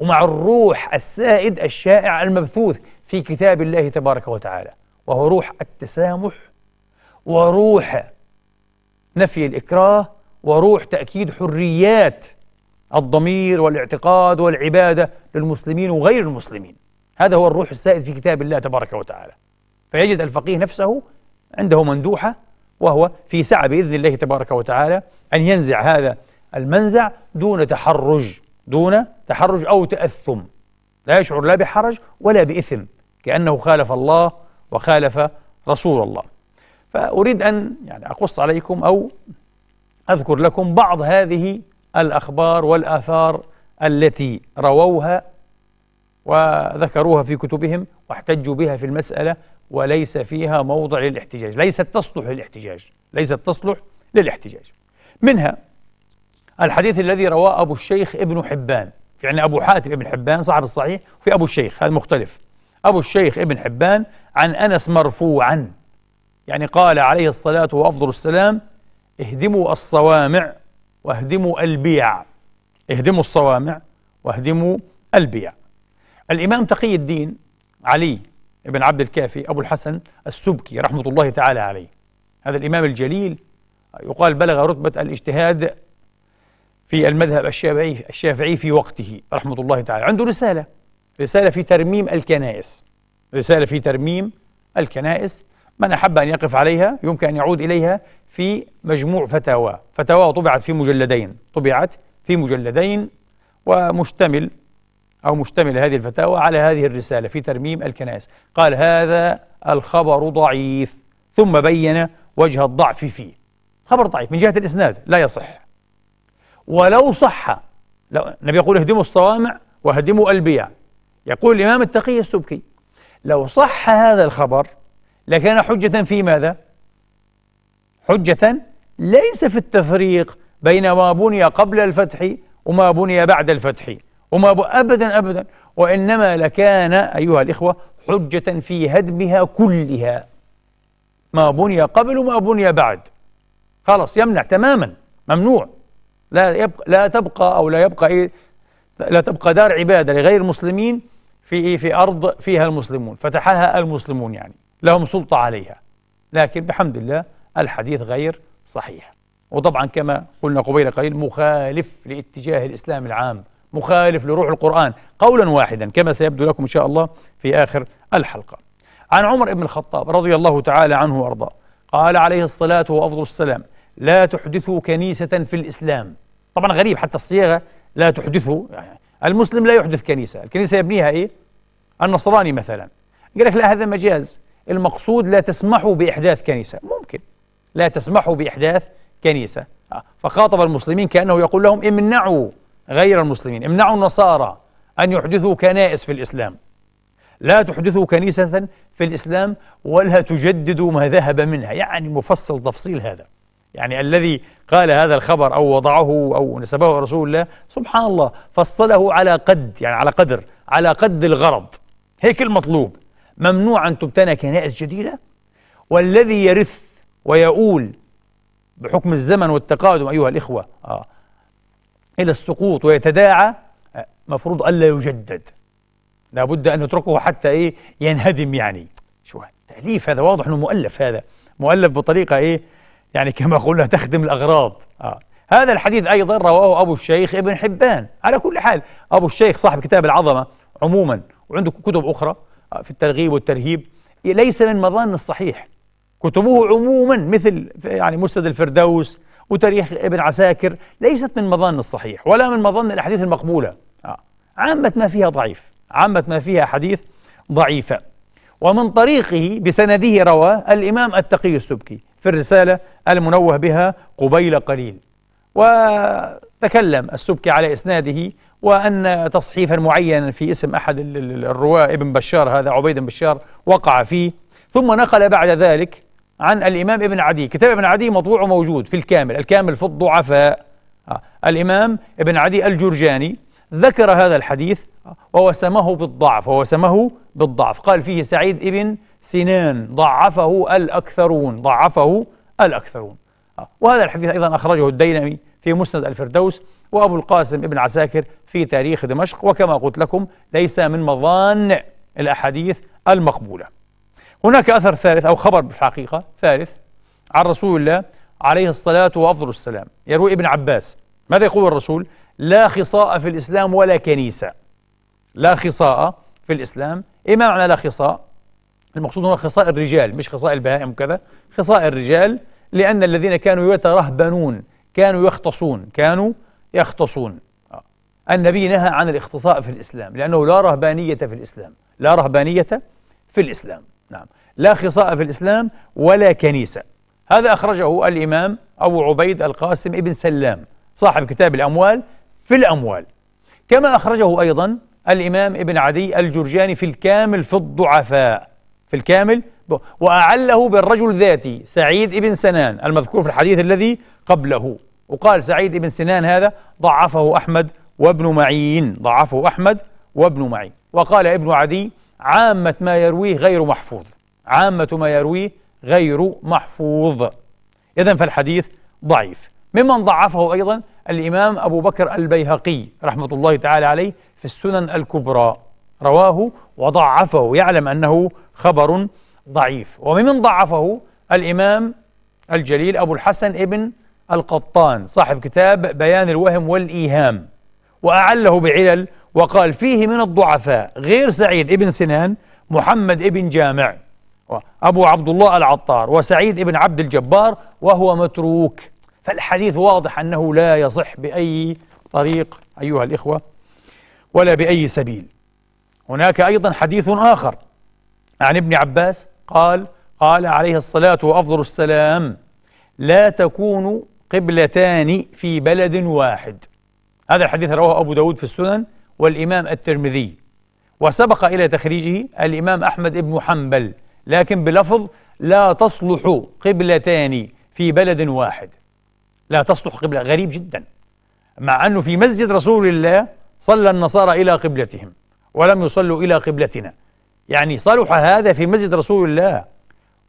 ومع الروح السائد الشائع المبثوث في كتاب الله تبارك وتعالى وهو روح التسامح وروح نفي الإكراه وروح تأكيد حريات الضمير والاعتقاد والعبادة للمسلمين وغير المسلمين هذا هو الروح السائد في كتاب الله تبارك وتعالى فيجد الفقيه نفسه عنده مندوحة وهو في سعة بإذن الله تبارك وتعالى أن ينزع هذا المنزع دون تحرج دون تحرج أو تأثم لا يشعر لا بحرج ولا بإثم كأنه خالف الله وخالف رسول الله فأريد أن يعني أقص عليكم أو أذكر لكم بعض هذه الأخبار والآثار التي رووها وذكروها في كتبهم واحتجوا بها في المسألة وليس فيها موضع للاحتجاج ليست تصلح للاحتجاج ليست تصلح للاحتجاج منها الحديث الذي رواه أبو الشيخ ابن حبان في يعني أبو حاتم ابن حبان صاحب الصحيح وفي أبو الشيخ هذا مختلف أبو الشيخ ابن حبان عن أنس مرفوعا يعني قال عليه الصلاة وأفضل السلام اهدموا الصوامع واهدموا البيع اهدموا الصوامع واهدموا البيع الإمام تقي الدين علي ابن عبد الكافي أبو الحسن السبكي رحمة الله تعالى عليه هذا الإمام الجليل يقال بلغ رتبة الاجتهاد في المذهب الشافعي الشافعي في وقته رحمة الله تعالى عنده رسالة رسالة في ترميم الكنائس رسالة في ترميم الكنائس من أحب أن يقف عليها يمكن أن يعود إليها في مجموع فتاوى فتاوى طبعت في مجلدين طبعت في مجلدين ومشتمل أو مشتمل هذه الفتاوى على هذه الرسالة في ترميم الكنائس قال هذا الخبر ضعيف ثم بين وجه الضعف فيه خبر ضعيف من جهة الإسناد لا يصح ولو صح لو النبي يقول اهدموا الصوامع واهدموا البيع يقول الإمام التقي السبكي لو صح هذا الخبر لكان حجة في ماذا؟ حجة ليس في التفريق بين ما بني قبل الفتح وما بني بعد الفتح وما أبدا أبدا وإنما لكان أيها الإخوة حجة في هدمها كلها ما بني قبل وما بني بعد خلاص يمنع تماما ممنوع لا يبقى لا تبقى أو لا يبقى إيه لا تبقى دار عبادة لغير المسلمين في إيه في أرض فيها المسلمون فتحها المسلمون يعني لهم سلطة عليها لكن بحمد الله الحديث غير صحيح وطبعا كما قلنا قبيل قليل مخالف لاتجاه الإسلام العام مخالف لروح القرآن قولا واحدا كما سيبدو لكم إن شاء الله في آخر الحلقة عن عمر بن الخطاب رضي الله تعالى عنه وأرضاه قال عليه الصلاة وأفضل السلام لا تحدثوا كنيسة في الإسلام طبعا غريب حتى الصياغة لا تحدثوا يعني المسلم لا يحدث كنيسة الكنيسة يبنيها إيه؟ النصراني مثلا قال لك لا هذا مجاز المقصود لا تسمحوا بإحداث كنيسة ممكن لا تسمحوا بإحداث كنيسة آه، فخاطب المسلمين كأنه يقول لهم امنعوا غير المسلمين امنعوا النصارى أن يحدثوا كنائس في الإسلام لا تحدثوا كنيسة في الإسلام ولا تجددوا ما ذهب منها يعني مفصل تفصيل هذا يعني الذي قال هذا الخبر أو وضعه أو نسبه رسول الله سبحان الله فصله على قد يعني على قدر على قد الغرض هيك المطلوب ممنوع أن تبتنى كنائس جديدة والذي يرث ويؤول بحكم الزمن والتقادم أيها الإخوة آه إلى السقوط ويتداعى مفروض ألا يجدد لابد أن نتركه حتى إيه ينهدم يعني شو تأليف هذا واضح أنه مؤلف هذا مؤلف بطريقة إيه يعني كما قلنا تخدم الأغراض آه. هذا الحديث أيضا رواه أبو الشيخ ابن حبان على كل حال أبو الشيخ صاحب كتاب العظمة عموما وعنده كتب أخرى آه، في الترغيب والترهيب ليس من مظان الصحيح كتبه عموما مثل يعني مسند الفردوس وتاريخ ابن عساكر ليست من مظان الصحيح ولا من مظان الأحاديث المقبولة آه. عامة ما فيها ضعيف عامة ما فيها حديث ضعيفة ومن طريقه بسنده روى الإمام التقي السبكي في الرسالة المنوه بها قبيل قليل وتكلم السبكي على إسناده وأن تصحيفا معينا في اسم أحد الرواة ابن بشار هذا عبيد بن بشار وقع فيه ثم نقل بعد ذلك عن الإمام ابن عدي كتاب ابن عدي مطبوع وموجود في الكامل الكامل في الضعفاء آه، الإمام ابن عدي الجرجاني ذكر هذا الحديث آه، ووسمه بالضعف ووسمه بالضعف قال فيه سعيد ابن سنان ضعفه الأكثرون ضعفه الأكثرون آه، وهذا الحديث أيضا أخرجه الديلمي في مسند الفردوس وأبو القاسم ابن عساكر في تاريخ دمشق وكما قلت لكم ليس من مظان الأحاديث المقبولة هناك أثر ثالث أو خبر بالحقيقة ثالث عن رسول الله عليه الصلاة وأفضل السلام يروي ابن عباس ماذا يقول الرسول لا خصاء في الإسلام ولا كنيسة لا خصاء في الإسلام إيه ما معنى لا خصاء المقصود هنا خصاء الرجال مش خصاء البهائم وكذا خصاء الرجال لأن الذين كانوا يترهبنون كانوا يختصون كانوا يختصون النبي نهى عن الاختصاء في الإسلام لأنه لا رهبانية في الإسلام لا رهبانية في الإسلام نعم لا خصاء في الإسلام ولا كنيسة هذا أخرجه الإمام أبو عبيد القاسم ابن سلام صاحب كتاب الأموال في الأموال كما أخرجه أيضا الإمام ابن عدي الجرجاني في الكامل في الضعفاء في الكامل وأعله بالرجل ذاتي سعيد ابن سنان المذكور في الحديث الذي قبله وقال سعيد ابن سنان هذا ضعفه أحمد وابن معين ضعفه أحمد وابن معين وقال ابن عدي عامة ما يرويه غير محفوظ عامة ما يرويه غير محفوظ إذا فالحديث ضعيف ممن ضعفه أيضا الإمام أبو بكر البيهقي رحمة الله تعالى عليه في السنن الكبرى رواه وضعفه يعلم أنه خبر ضعيف وممن ضعفه الإمام الجليل أبو الحسن ابن القطان صاحب كتاب بيان الوهم والإيهام وأعله بعلل وقال فيه من الضعفاء غير سعيد ابن سنان محمد ابن جامع أبو عبد الله العطار وسعيد ابن عبد الجبار وهو متروك فالحديث واضح أنه لا يصح بأي طريق أيها الإخوة ولا بأي سبيل هناك أيضا حديث آخر عن ابن عباس قال قال عليه الصلاة وأفضل السلام لا تكون قبلتان في بلد واحد هذا الحديث رواه أبو داود في السنن والإمام الترمذي وسبق إلى تخريجه الإمام أحمد بن حنبل لكن بلفظ لا تصلح قبلتان في بلد واحد لا تصلح قبلة غريب جدا مع أنه في مسجد رسول الله صلى النصارى إلى قبلتهم ولم يصلوا إلى قبلتنا يعني صلح هذا في مسجد رسول الله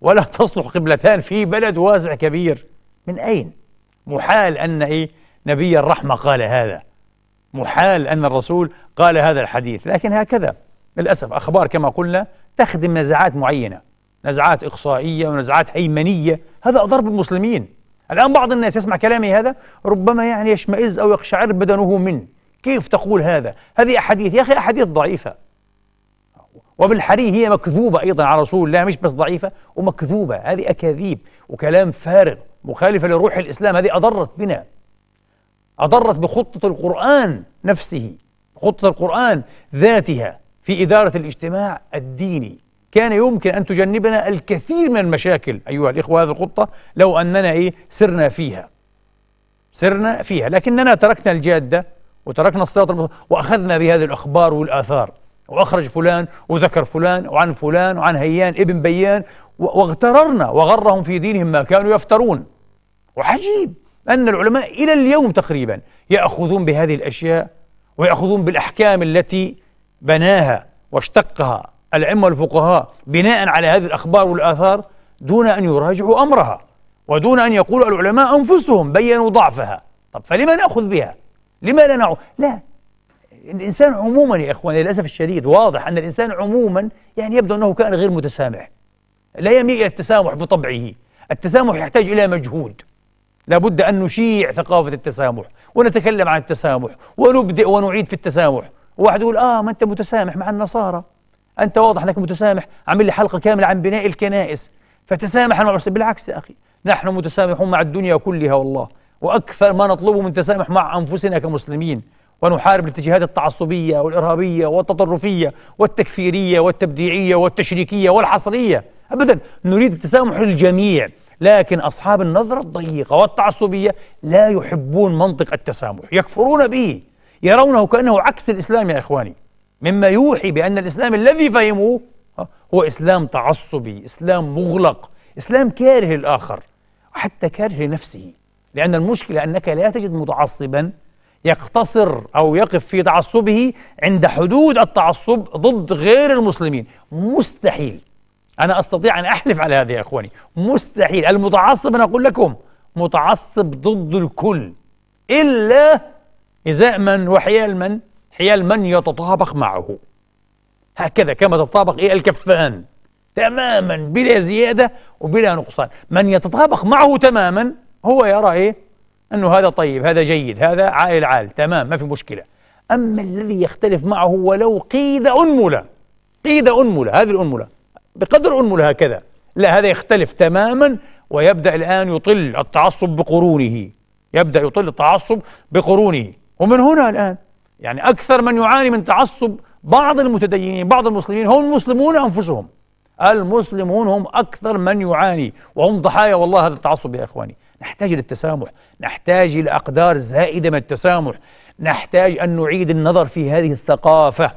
ولا تصلح قبلتان في بلد واسع كبير من أين؟ محال أن إيه نبي الرحمة قال هذا محال أن الرسول قال هذا الحديث لكن هكذا للأسف أخبار كما قلنا تخدم نزعات معينة نزعات إقصائية ونزعات هيمنية هذا ضرب المسلمين الآن بعض الناس يسمع كلامي هذا ربما يعني يشمئز أو يقشعر بدنه منه كيف تقول هذا هذه أحاديث يا أخي أحاديث ضعيفة وبالحري هي مكذوبة أيضا على رسول الله مش بس ضعيفة ومكذوبة هذه أكاذيب وكلام فارغ مخالفة لروح الإسلام هذه أضرت بنا أضرت بخطة القرآن نفسه خطة القرآن ذاتها في إدارة الاجتماع الديني كان يمكن أن تجنبنا الكثير من المشاكل أيها الإخوة هذه الخطة لو أننا إيه سرنا فيها سرنا فيها لكننا تركنا الجادة وتركنا الصراط وأخذنا بهذه الأخبار والآثار وأخرج فلان وذكر فلان وعن فلان وعن هيان ابن بيان واغتررنا وغرهم في دينهم ما كانوا يفترون وعجيب أن العلماء إلى اليوم تقريبا يأخذون بهذه الأشياء ويأخذون بالأحكام التي بناها واشتقها الأئمة والفقهاء بناء على هذه الأخبار والآثار دون أن يراجعوا أمرها ودون أن يقول العلماء أنفسهم بينوا ضعفها طب فلما نأخذ بها؟ لما لا نعود؟ لا الإنسان عموما يا إخواني للأسف الشديد واضح أن الإنسان عموما يعني يبدو أنه كان غير متسامح لا يميل إلى التسامح بطبعه التسامح يحتاج إلى مجهود لابد أن نشيع ثقافة التسامح ونتكلم عن التسامح ونبدأ ونعيد في التسامح واحد يقول آه ما أنت متسامح مع النصارى أنت واضح أنك متسامح عامل لي حلقة كاملة عن بناء الكنائس فتسامح مع بالعكس يا أخي نحن متسامحون مع الدنيا كلها والله وأكثر ما نطلبه من تسامح مع أنفسنا كمسلمين ونحارب الاتجاهات التعصبية والإرهابية والتطرفية والتكفيرية والتبديعية والتشريكية والحصرية أبدا نريد التسامح للجميع لكن أصحاب النظرة الضيقة والتعصبية لا يحبون منطق التسامح يكفرون به يرونه كأنه عكس الإسلام يا إخواني مما يوحي بأن الإسلام الذي فهموه هو إسلام تعصبي إسلام مغلق إسلام كاره الآخر حتى كاره لنفسه لأن المشكلة أنك لا تجد متعصبا يقتصر أو يقف في تعصبه عند حدود التعصب ضد غير المسلمين مستحيل أنا أستطيع أن أحلف على هذا يا إخواني مستحيل المتعصب أنا أقول لكم متعصب ضد الكل إلا إزاء من وحيال من حيال من يتطابق معه هكذا كما تتطابق إيه الكفان تماما بلا زيادة وبلا نقصان من يتطابق معه تماما هو يرى إيه أنه هذا طيب هذا جيد هذا عائل عال تمام ما في مشكلة أما الذي يختلف معه ولو قيد أنملة قيد أنملة هذه الأنملة بقدر أنمل هكذا لا هذا يختلف تماما ويبدأ الآن يطل التعصب بقرونه يبدأ يطل التعصب بقرونه ومن هنا الآن يعني أكثر من يعاني من تعصب بعض المتدينين بعض المسلمين هم المسلمون أنفسهم المسلمون هم أكثر من يعاني وهم ضحايا والله هذا التعصب يا إخواني نحتاج إلى التسامح نحتاج إلى أقدار زائدة من التسامح نحتاج أن نعيد النظر في هذه الثقافة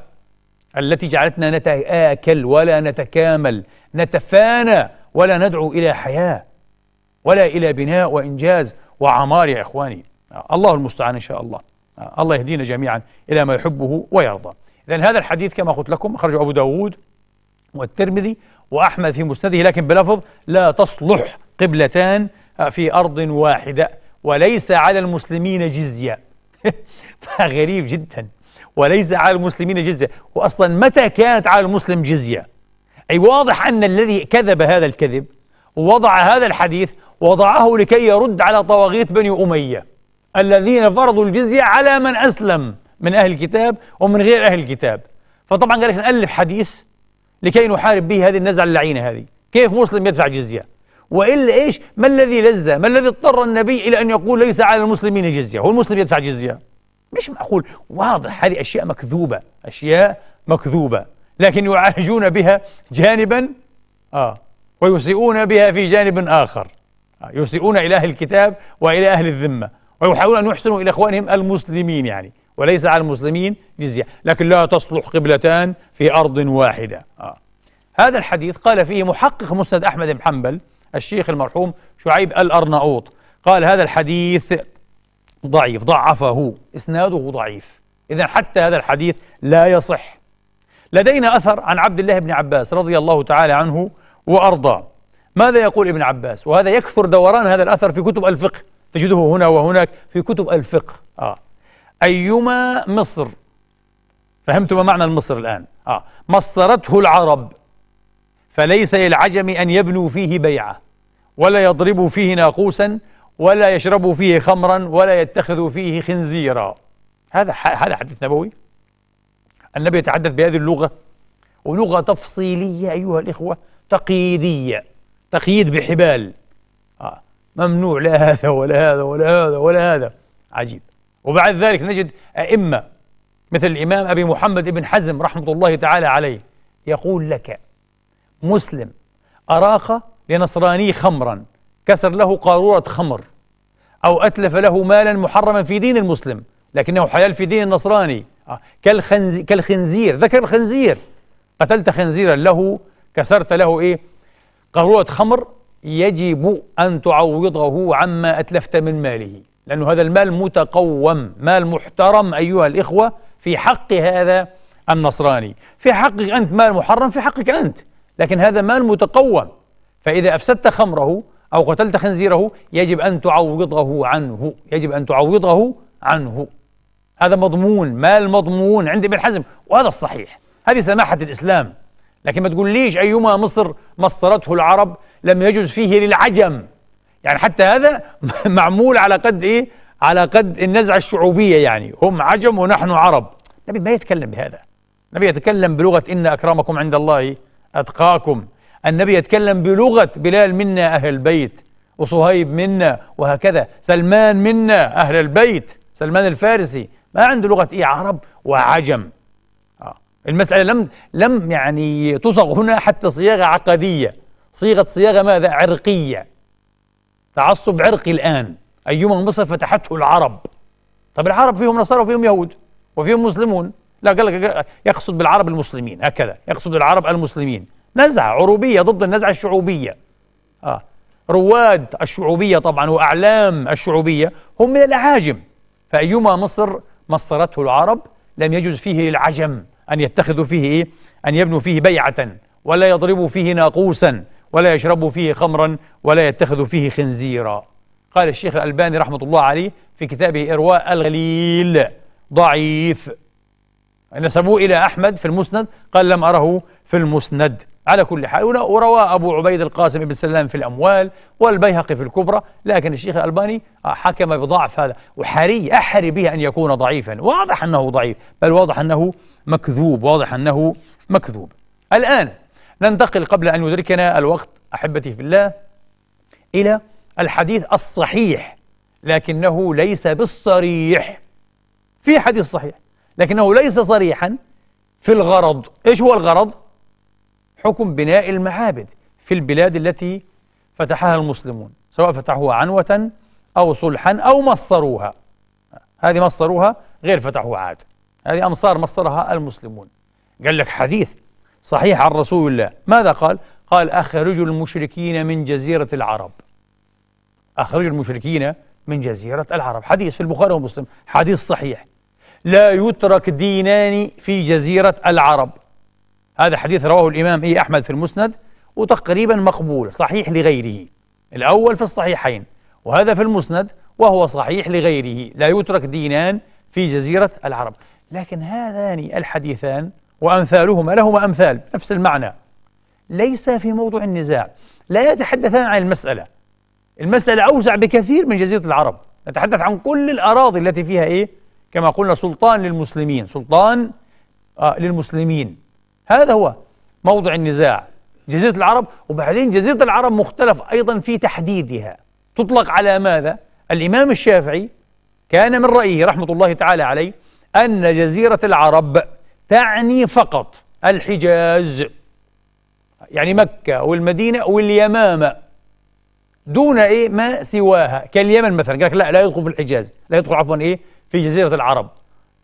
التي جعلتنا نتآكل ولا نتكامل نتفانى ولا ندعو إلى حياة ولا إلى بناء وإنجاز وعمار يا إخواني الله المستعان إن شاء الله الله يهدينا جميعا إلى ما يحبه ويرضى لأن هذا الحديث كما قلت لكم أخرجه أبو داود والترمذي وأحمد في مسنده لكن بلفظ لا تصلح قبلتان في أرض واحدة وليس على المسلمين جزية [laughs] غريب جدا وليس على المسلمين جزية وأصلا متى كانت على المسلم جزية أي واضح أن الذي كذب هذا الكذب ووضع هذا الحديث وضعه لكي يرد على طواغيت بني أمية الذين فرضوا الجزية على من أسلم من أهل الكتاب ومن غير أهل الكتاب فطبعا قال لك نألف حديث لكي نحارب به هذه النزعة اللعينة هذه كيف مسلم يدفع جزية وإلا إيش ما الذي لزة ما الذي اضطر النبي إلى أن يقول ليس على المسلمين جزية هو المسلم يدفع جزية مش معقول واضح هذه أشياء مكذوبة أشياء مكذوبة لكن يعالجون بها جانبا آه ويسيئون بها في جانب آخر آه يسيئون إلى أهل الكتاب وإلى أهل الذمة ويحاولون أن يحسنوا إلى إخوانهم المسلمين يعني وليس على المسلمين جزية لكن لا تصلح قبلتان في أرض واحدة آه. هذا الحديث قال فيه محقق مسند أحمد بن حنبل الشيخ المرحوم شعيب الأرناؤوط قال هذا الحديث ضعيف ضعفه إسناده ضعيف إذا حتى هذا الحديث لا يصح لدينا أثر عن عبد الله بن عباس رضي الله تعالى عنه وأرضاه ماذا يقول ابن عباس وهذا يكثر دوران هذا الأثر في كتب الفقه تجده هنا وهناك في كتب الفقه آه. أيما مصر فهمت ما معنى مصر الآن آه. مصرته العرب فليس للعجم أن يبنوا فيه بيعة ولا يضربوا فيه ناقوسا ولا يشربوا فيه خمرا ولا يتخذوا فيه خنزيرا هذا هذا حديث نبوي النبي يتحدث بهذه اللغة ولغة تفصيلية أيها الإخوة تقييدية تقييد بحبال آه. ممنوع لا هذا ولا هذا ولا هذا ولا هذا عجيب وبعد ذلك نجد أئمة مثل الإمام أبي محمد بن حزم رحمة الله تعالى عليه يقول لك مسلم أراق لنصراني خمرا كسر له قارورة خمر أو أتلف له مالا محرما في دين المسلم لكنه حلال في دين النصراني آه، كالخنزير, كالخنزير ذكر الخنزير قتلت خنزيرا له كسرت له إيه قارورة خمر يجب أن تعوضه عما أتلفت من ماله لأن هذا المال متقوم مال محترم أيها الإخوة في حق هذا النصراني في حقك أنت مال محرم في حقك أنت لكن هذا مال متقوم فإذا أفسدت خمره أو قتلت خنزيره يجب أن تعوضه عنه يجب أن تعوضه عنه هذا مضمون مال مضمون عند ابن حزم وهذا الصحيح هذه سماحة الإسلام لكن ما تقول ليش أيما مصر مصرته العرب لم يجز فيه للعجم يعني حتى هذا [laughs] معمول على قد إيه على قد النزعة الشعوبية يعني هم عجم ونحن عرب النبي ما يتكلم بهذا النبي يتكلم بلغة إن أكرمكم عند الله أتقاكم النبي يتكلم بلغة بلال منا أهل البيت وصهيب منا وهكذا سلمان منا أهل البيت سلمان الفارسي ما عنده لغة إيه عرب وعجم آه. المسألة لم لم يعني تصغ هنا حتى صياغة عقدية صيغة صياغة ماذا عرقية تعصب عرقي الآن أيما مصر فتحته العرب طب العرب فيهم نصارى وفيهم يهود وفيهم مسلمون لا قال لك يقصد بالعرب المسلمين هكذا يقصد العرب المسلمين نزعة عروبية ضد النزعة الشعوبية آه رواد الشعوبية طبعا وأعلام الشعوبية هم من الأعاجم فأيما مصر مصرته العرب لم يجوز فيه للعجم أن يتخذوا فيه إيه؟ أن يبنوا فيه بيعة ولا يضربوا فيه ناقوسا ولا يشربوا فيه خمرا ولا يتخذوا فيه خنزيرا قال الشيخ الألباني رحمة الله عليه في كتابه إرواء الغليل ضعيف نسبوه إلى أحمد في المسند قال لم أره في المسند على كل حال وروى أبو عبيد القاسم بن سلام في الأموال والبيهقي في الكبرى لكن الشيخ الألباني آه، حكم بضعف هذا وحري أحري به أن يكون ضعيفا واضح أنه ضعيف بل واضح أنه مكذوب واضح أنه مكذوب الآن ننتقل قبل أن يدركنا الوقت أحبتي في الله إلى الحديث الصحيح لكنه ليس بالصريح في حديث صحيح لكنه ليس صريحا في الغرض ايش هو الغرض حكم بناء المعابد في البلاد التي فتحها المسلمون سواء فتحوها عنوة أو صلحا أو مصروها هذه مصروها غير فتحوها عاد هذه أمصار مصرها المسلمون قال لك حديث صحيح عن رسول الله ماذا قال؟ قال أخرجوا المشركين من جزيرة العرب أخرجوا المشركين من جزيرة العرب حديث في البخاري ومسلم حديث صحيح لا يترك دينان في جزيرة العرب هذا حديث رواه الإمام إيه أحمد في المسند وتقريبا مقبول صحيح لغيره الأول في الصحيحين وهذا في المسند وهو صحيح لغيره لا يترك دينان في جزيرة العرب لكن هذان الحديثان وأمثالهما لهما أمثال نفس المعنى ليس في موضوع النزاع لا يتحدثان عن المسألة المسألة أوسع بكثير من جزيرة العرب نتحدث عن كل الأراضي التي فيها إيه كما قلنا سلطان للمسلمين سلطان آه للمسلمين هذا هو موضع النزاع جزيرة العرب وبعدين جزيرة العرب مختلف أيضا في تحديدها تطلق على ماذا؟ الإمام الشافعي كان من رأيه رحمة الله تعالى عليه أن جزيرة العرب تعني فقط الحجاز يعني مكة والمدينة واليمامة دون إيه ما سواها كاليمن مثلا قال لك لا لا يدخل في الحجاز لا يدخل عفوا إيه في جزيرة العرب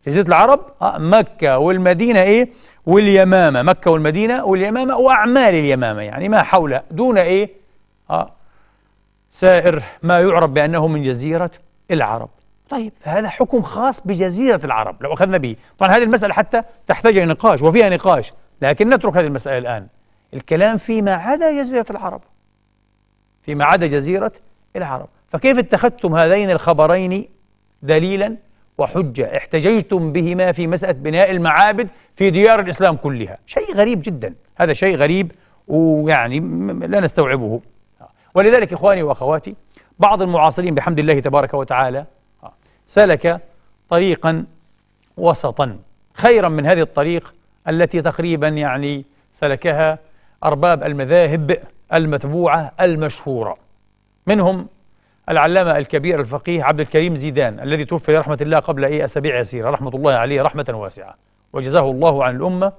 جزيرة العرب آه، مكة والمدينة إيه واليمامة مكة والمدينة واليمامة وأعمال اليمامة يعني ما حولها دون إيه آه سائر ما يعرف بأنه من جزيرة العرب طيب هذا حكم خاص بجزيرة العرب لو أخذنا به طبعا هذه المسألة حتى تحتاج إلى نقاش وفيها نقاش لكن نترك هذه المسألة الآن الكلام فيما عدا جزيرة العرب فيما عدا جزيرة العرب فكيف اتخذتم هذين الخبرين دليلا وحجة احتججتم بهما في مسألة بناء المعابد في ديار الإسلام كلها شيء غريب جدا هذا شيء غريب ويعني لا نستوعبه ولذلك إخواني وأخواتي بعض المعاصرين بحمد الله تبارك وتعالى سلك طريقا وسطا خيرا من هذه الطريق التي تقريبا يعني سلكها أرباب المذاهب المتبوعة المشهورة منهم العلامة الكبير الفقيه عبد الكريم زيدان الذي توفي رحمة الله قبل أي أسابيع يسيرة رحمة الله عليه رحمة واسعة وجزاه الله عن الأمة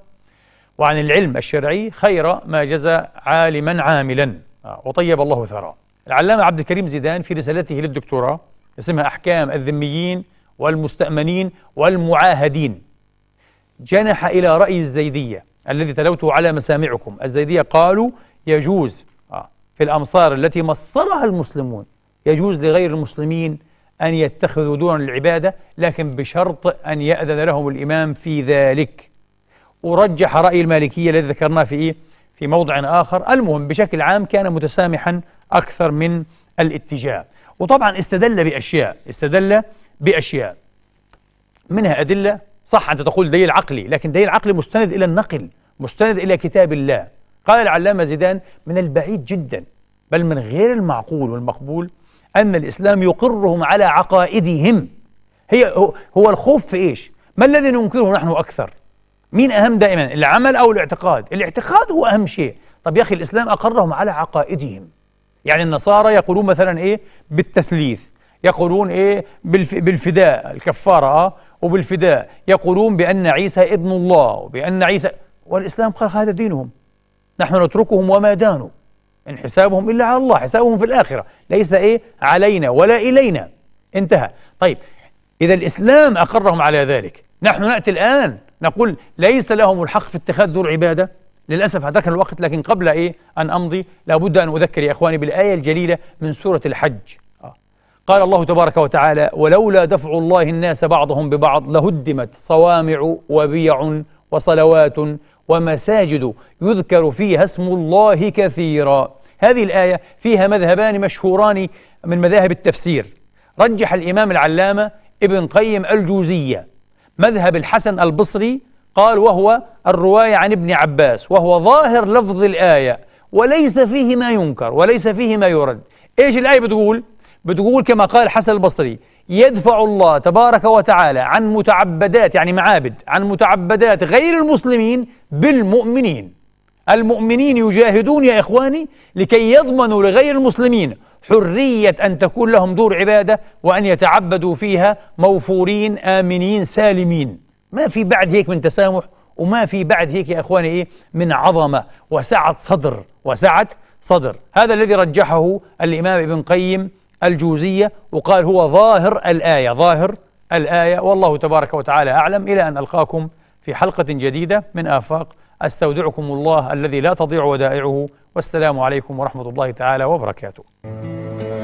وعن العلم الشرعي خير ما جزى عالما عاملا آه، وطيب الله ثراه العلامة عبد الكريم زيدان في رسالته للدكتوراه اسمها أحكام الذميين والمستأمنين والمعاهدين جنح إلى رأي الزيدية الذي تلوته على مسامعكم الزيدية قالوا يجوز آه، في الأمصار التي مصرها المسلمون يجوز لغير المسلمين أن يتخذوا دون العبادة لكن بشرط أن يأذن لهم الإمام في ذلك أرجح رأي المالكية الذي ذكرناه في إيه؟ في موضع آخر المهم بشكل عام كان متسامحا أكثر من الاتجاه وطبعا استدل بأشياء استدل بأشياء منها أدلة صح أنت تقول دليل عقلي لكن دليل عقلي مستند إلى النقل مستند إلى كتاب الله قال العلامة زيدان من البعيد جدا بل من غير المعقول والمقبول أن الإسلام يقرهم على عقائدهم هي هو الخوف في إيش؟ ما الذي ننكره نحن أكثر؟ مين أهم دائما العمل أو الاعتقاد؟ الاعتقاد هو أهم شيء طب يا أخي الإسلام أقرهم على عقائدهم يعني النصارى يقولون مثلا إيه؟ بالتثليث يقولون إيه؟ بالف... بالفداء الكفارة آه؟ وبالفداء يقولون بأن عيسى ابن الله وبأن عيسى والإسلام قال هذا دينهم نحن نتركهم وما دانوا إن حسابهم إلا على الله حسابهم في الآخرة ليس إيه علينا ولا إلينا انتهى طيب إذا الإسلام أقرهم على ذلك نحن نأتي الآن نقول ليس لهم الحق في اتخاذ دور عبادة للأسف هتركنا الوقت لكن قبل إيه أن أمضي لابد أن أذكر يا إخواني بالآية الجليلة من سورة الحج آه. قال الله تبارك وتعالى ولولا دفع الله الناس بعضهم ببعض لهدمت صوامع وبيع وصلوات ومساجد يذكر فيها اسم الله كثيرا هذه الآية فيها مذهبان مشهوران من مذاهب التفسير رجح الإمام العلامة ابن قيم الجوزية مذهب الحسن البصري قال وهو الرواية عن ابن عباس وهو ظاهر لفظ الآية وليس فيه ما ينكر وليس فيه ما يرد ايش الآية بتقول؟ بتقول كما قال حسن البصري يدفع الله تبارك وتعالى عن متعبدات يعني معابد عن متعبدات غير المسلمين بالمؤمنين المؤمنين يجاهدون يا إخواني لكي يضمنوا لغير المسلمين حرية أن تكون لهم دور عبادة وأن يتعبدوا فيها موفورين آمنين سالمين ما في بعد هيك من تسامح وما في بعد هيك يا إخواني إيه من عظمة وسعة صدر وسعة صدر هذا الذي رجحه الإمام ابن قيم الجوزية وقال هو ظاهر الآية ظاهر الآية والله تبارك وتعالى أعلم إلى أن ألقاكم في حلقة جديدة من آفاق أستودعكم الله الذي لا تضيع ودائعه والسلام عليكم ورحمة الله تعالى وبركاته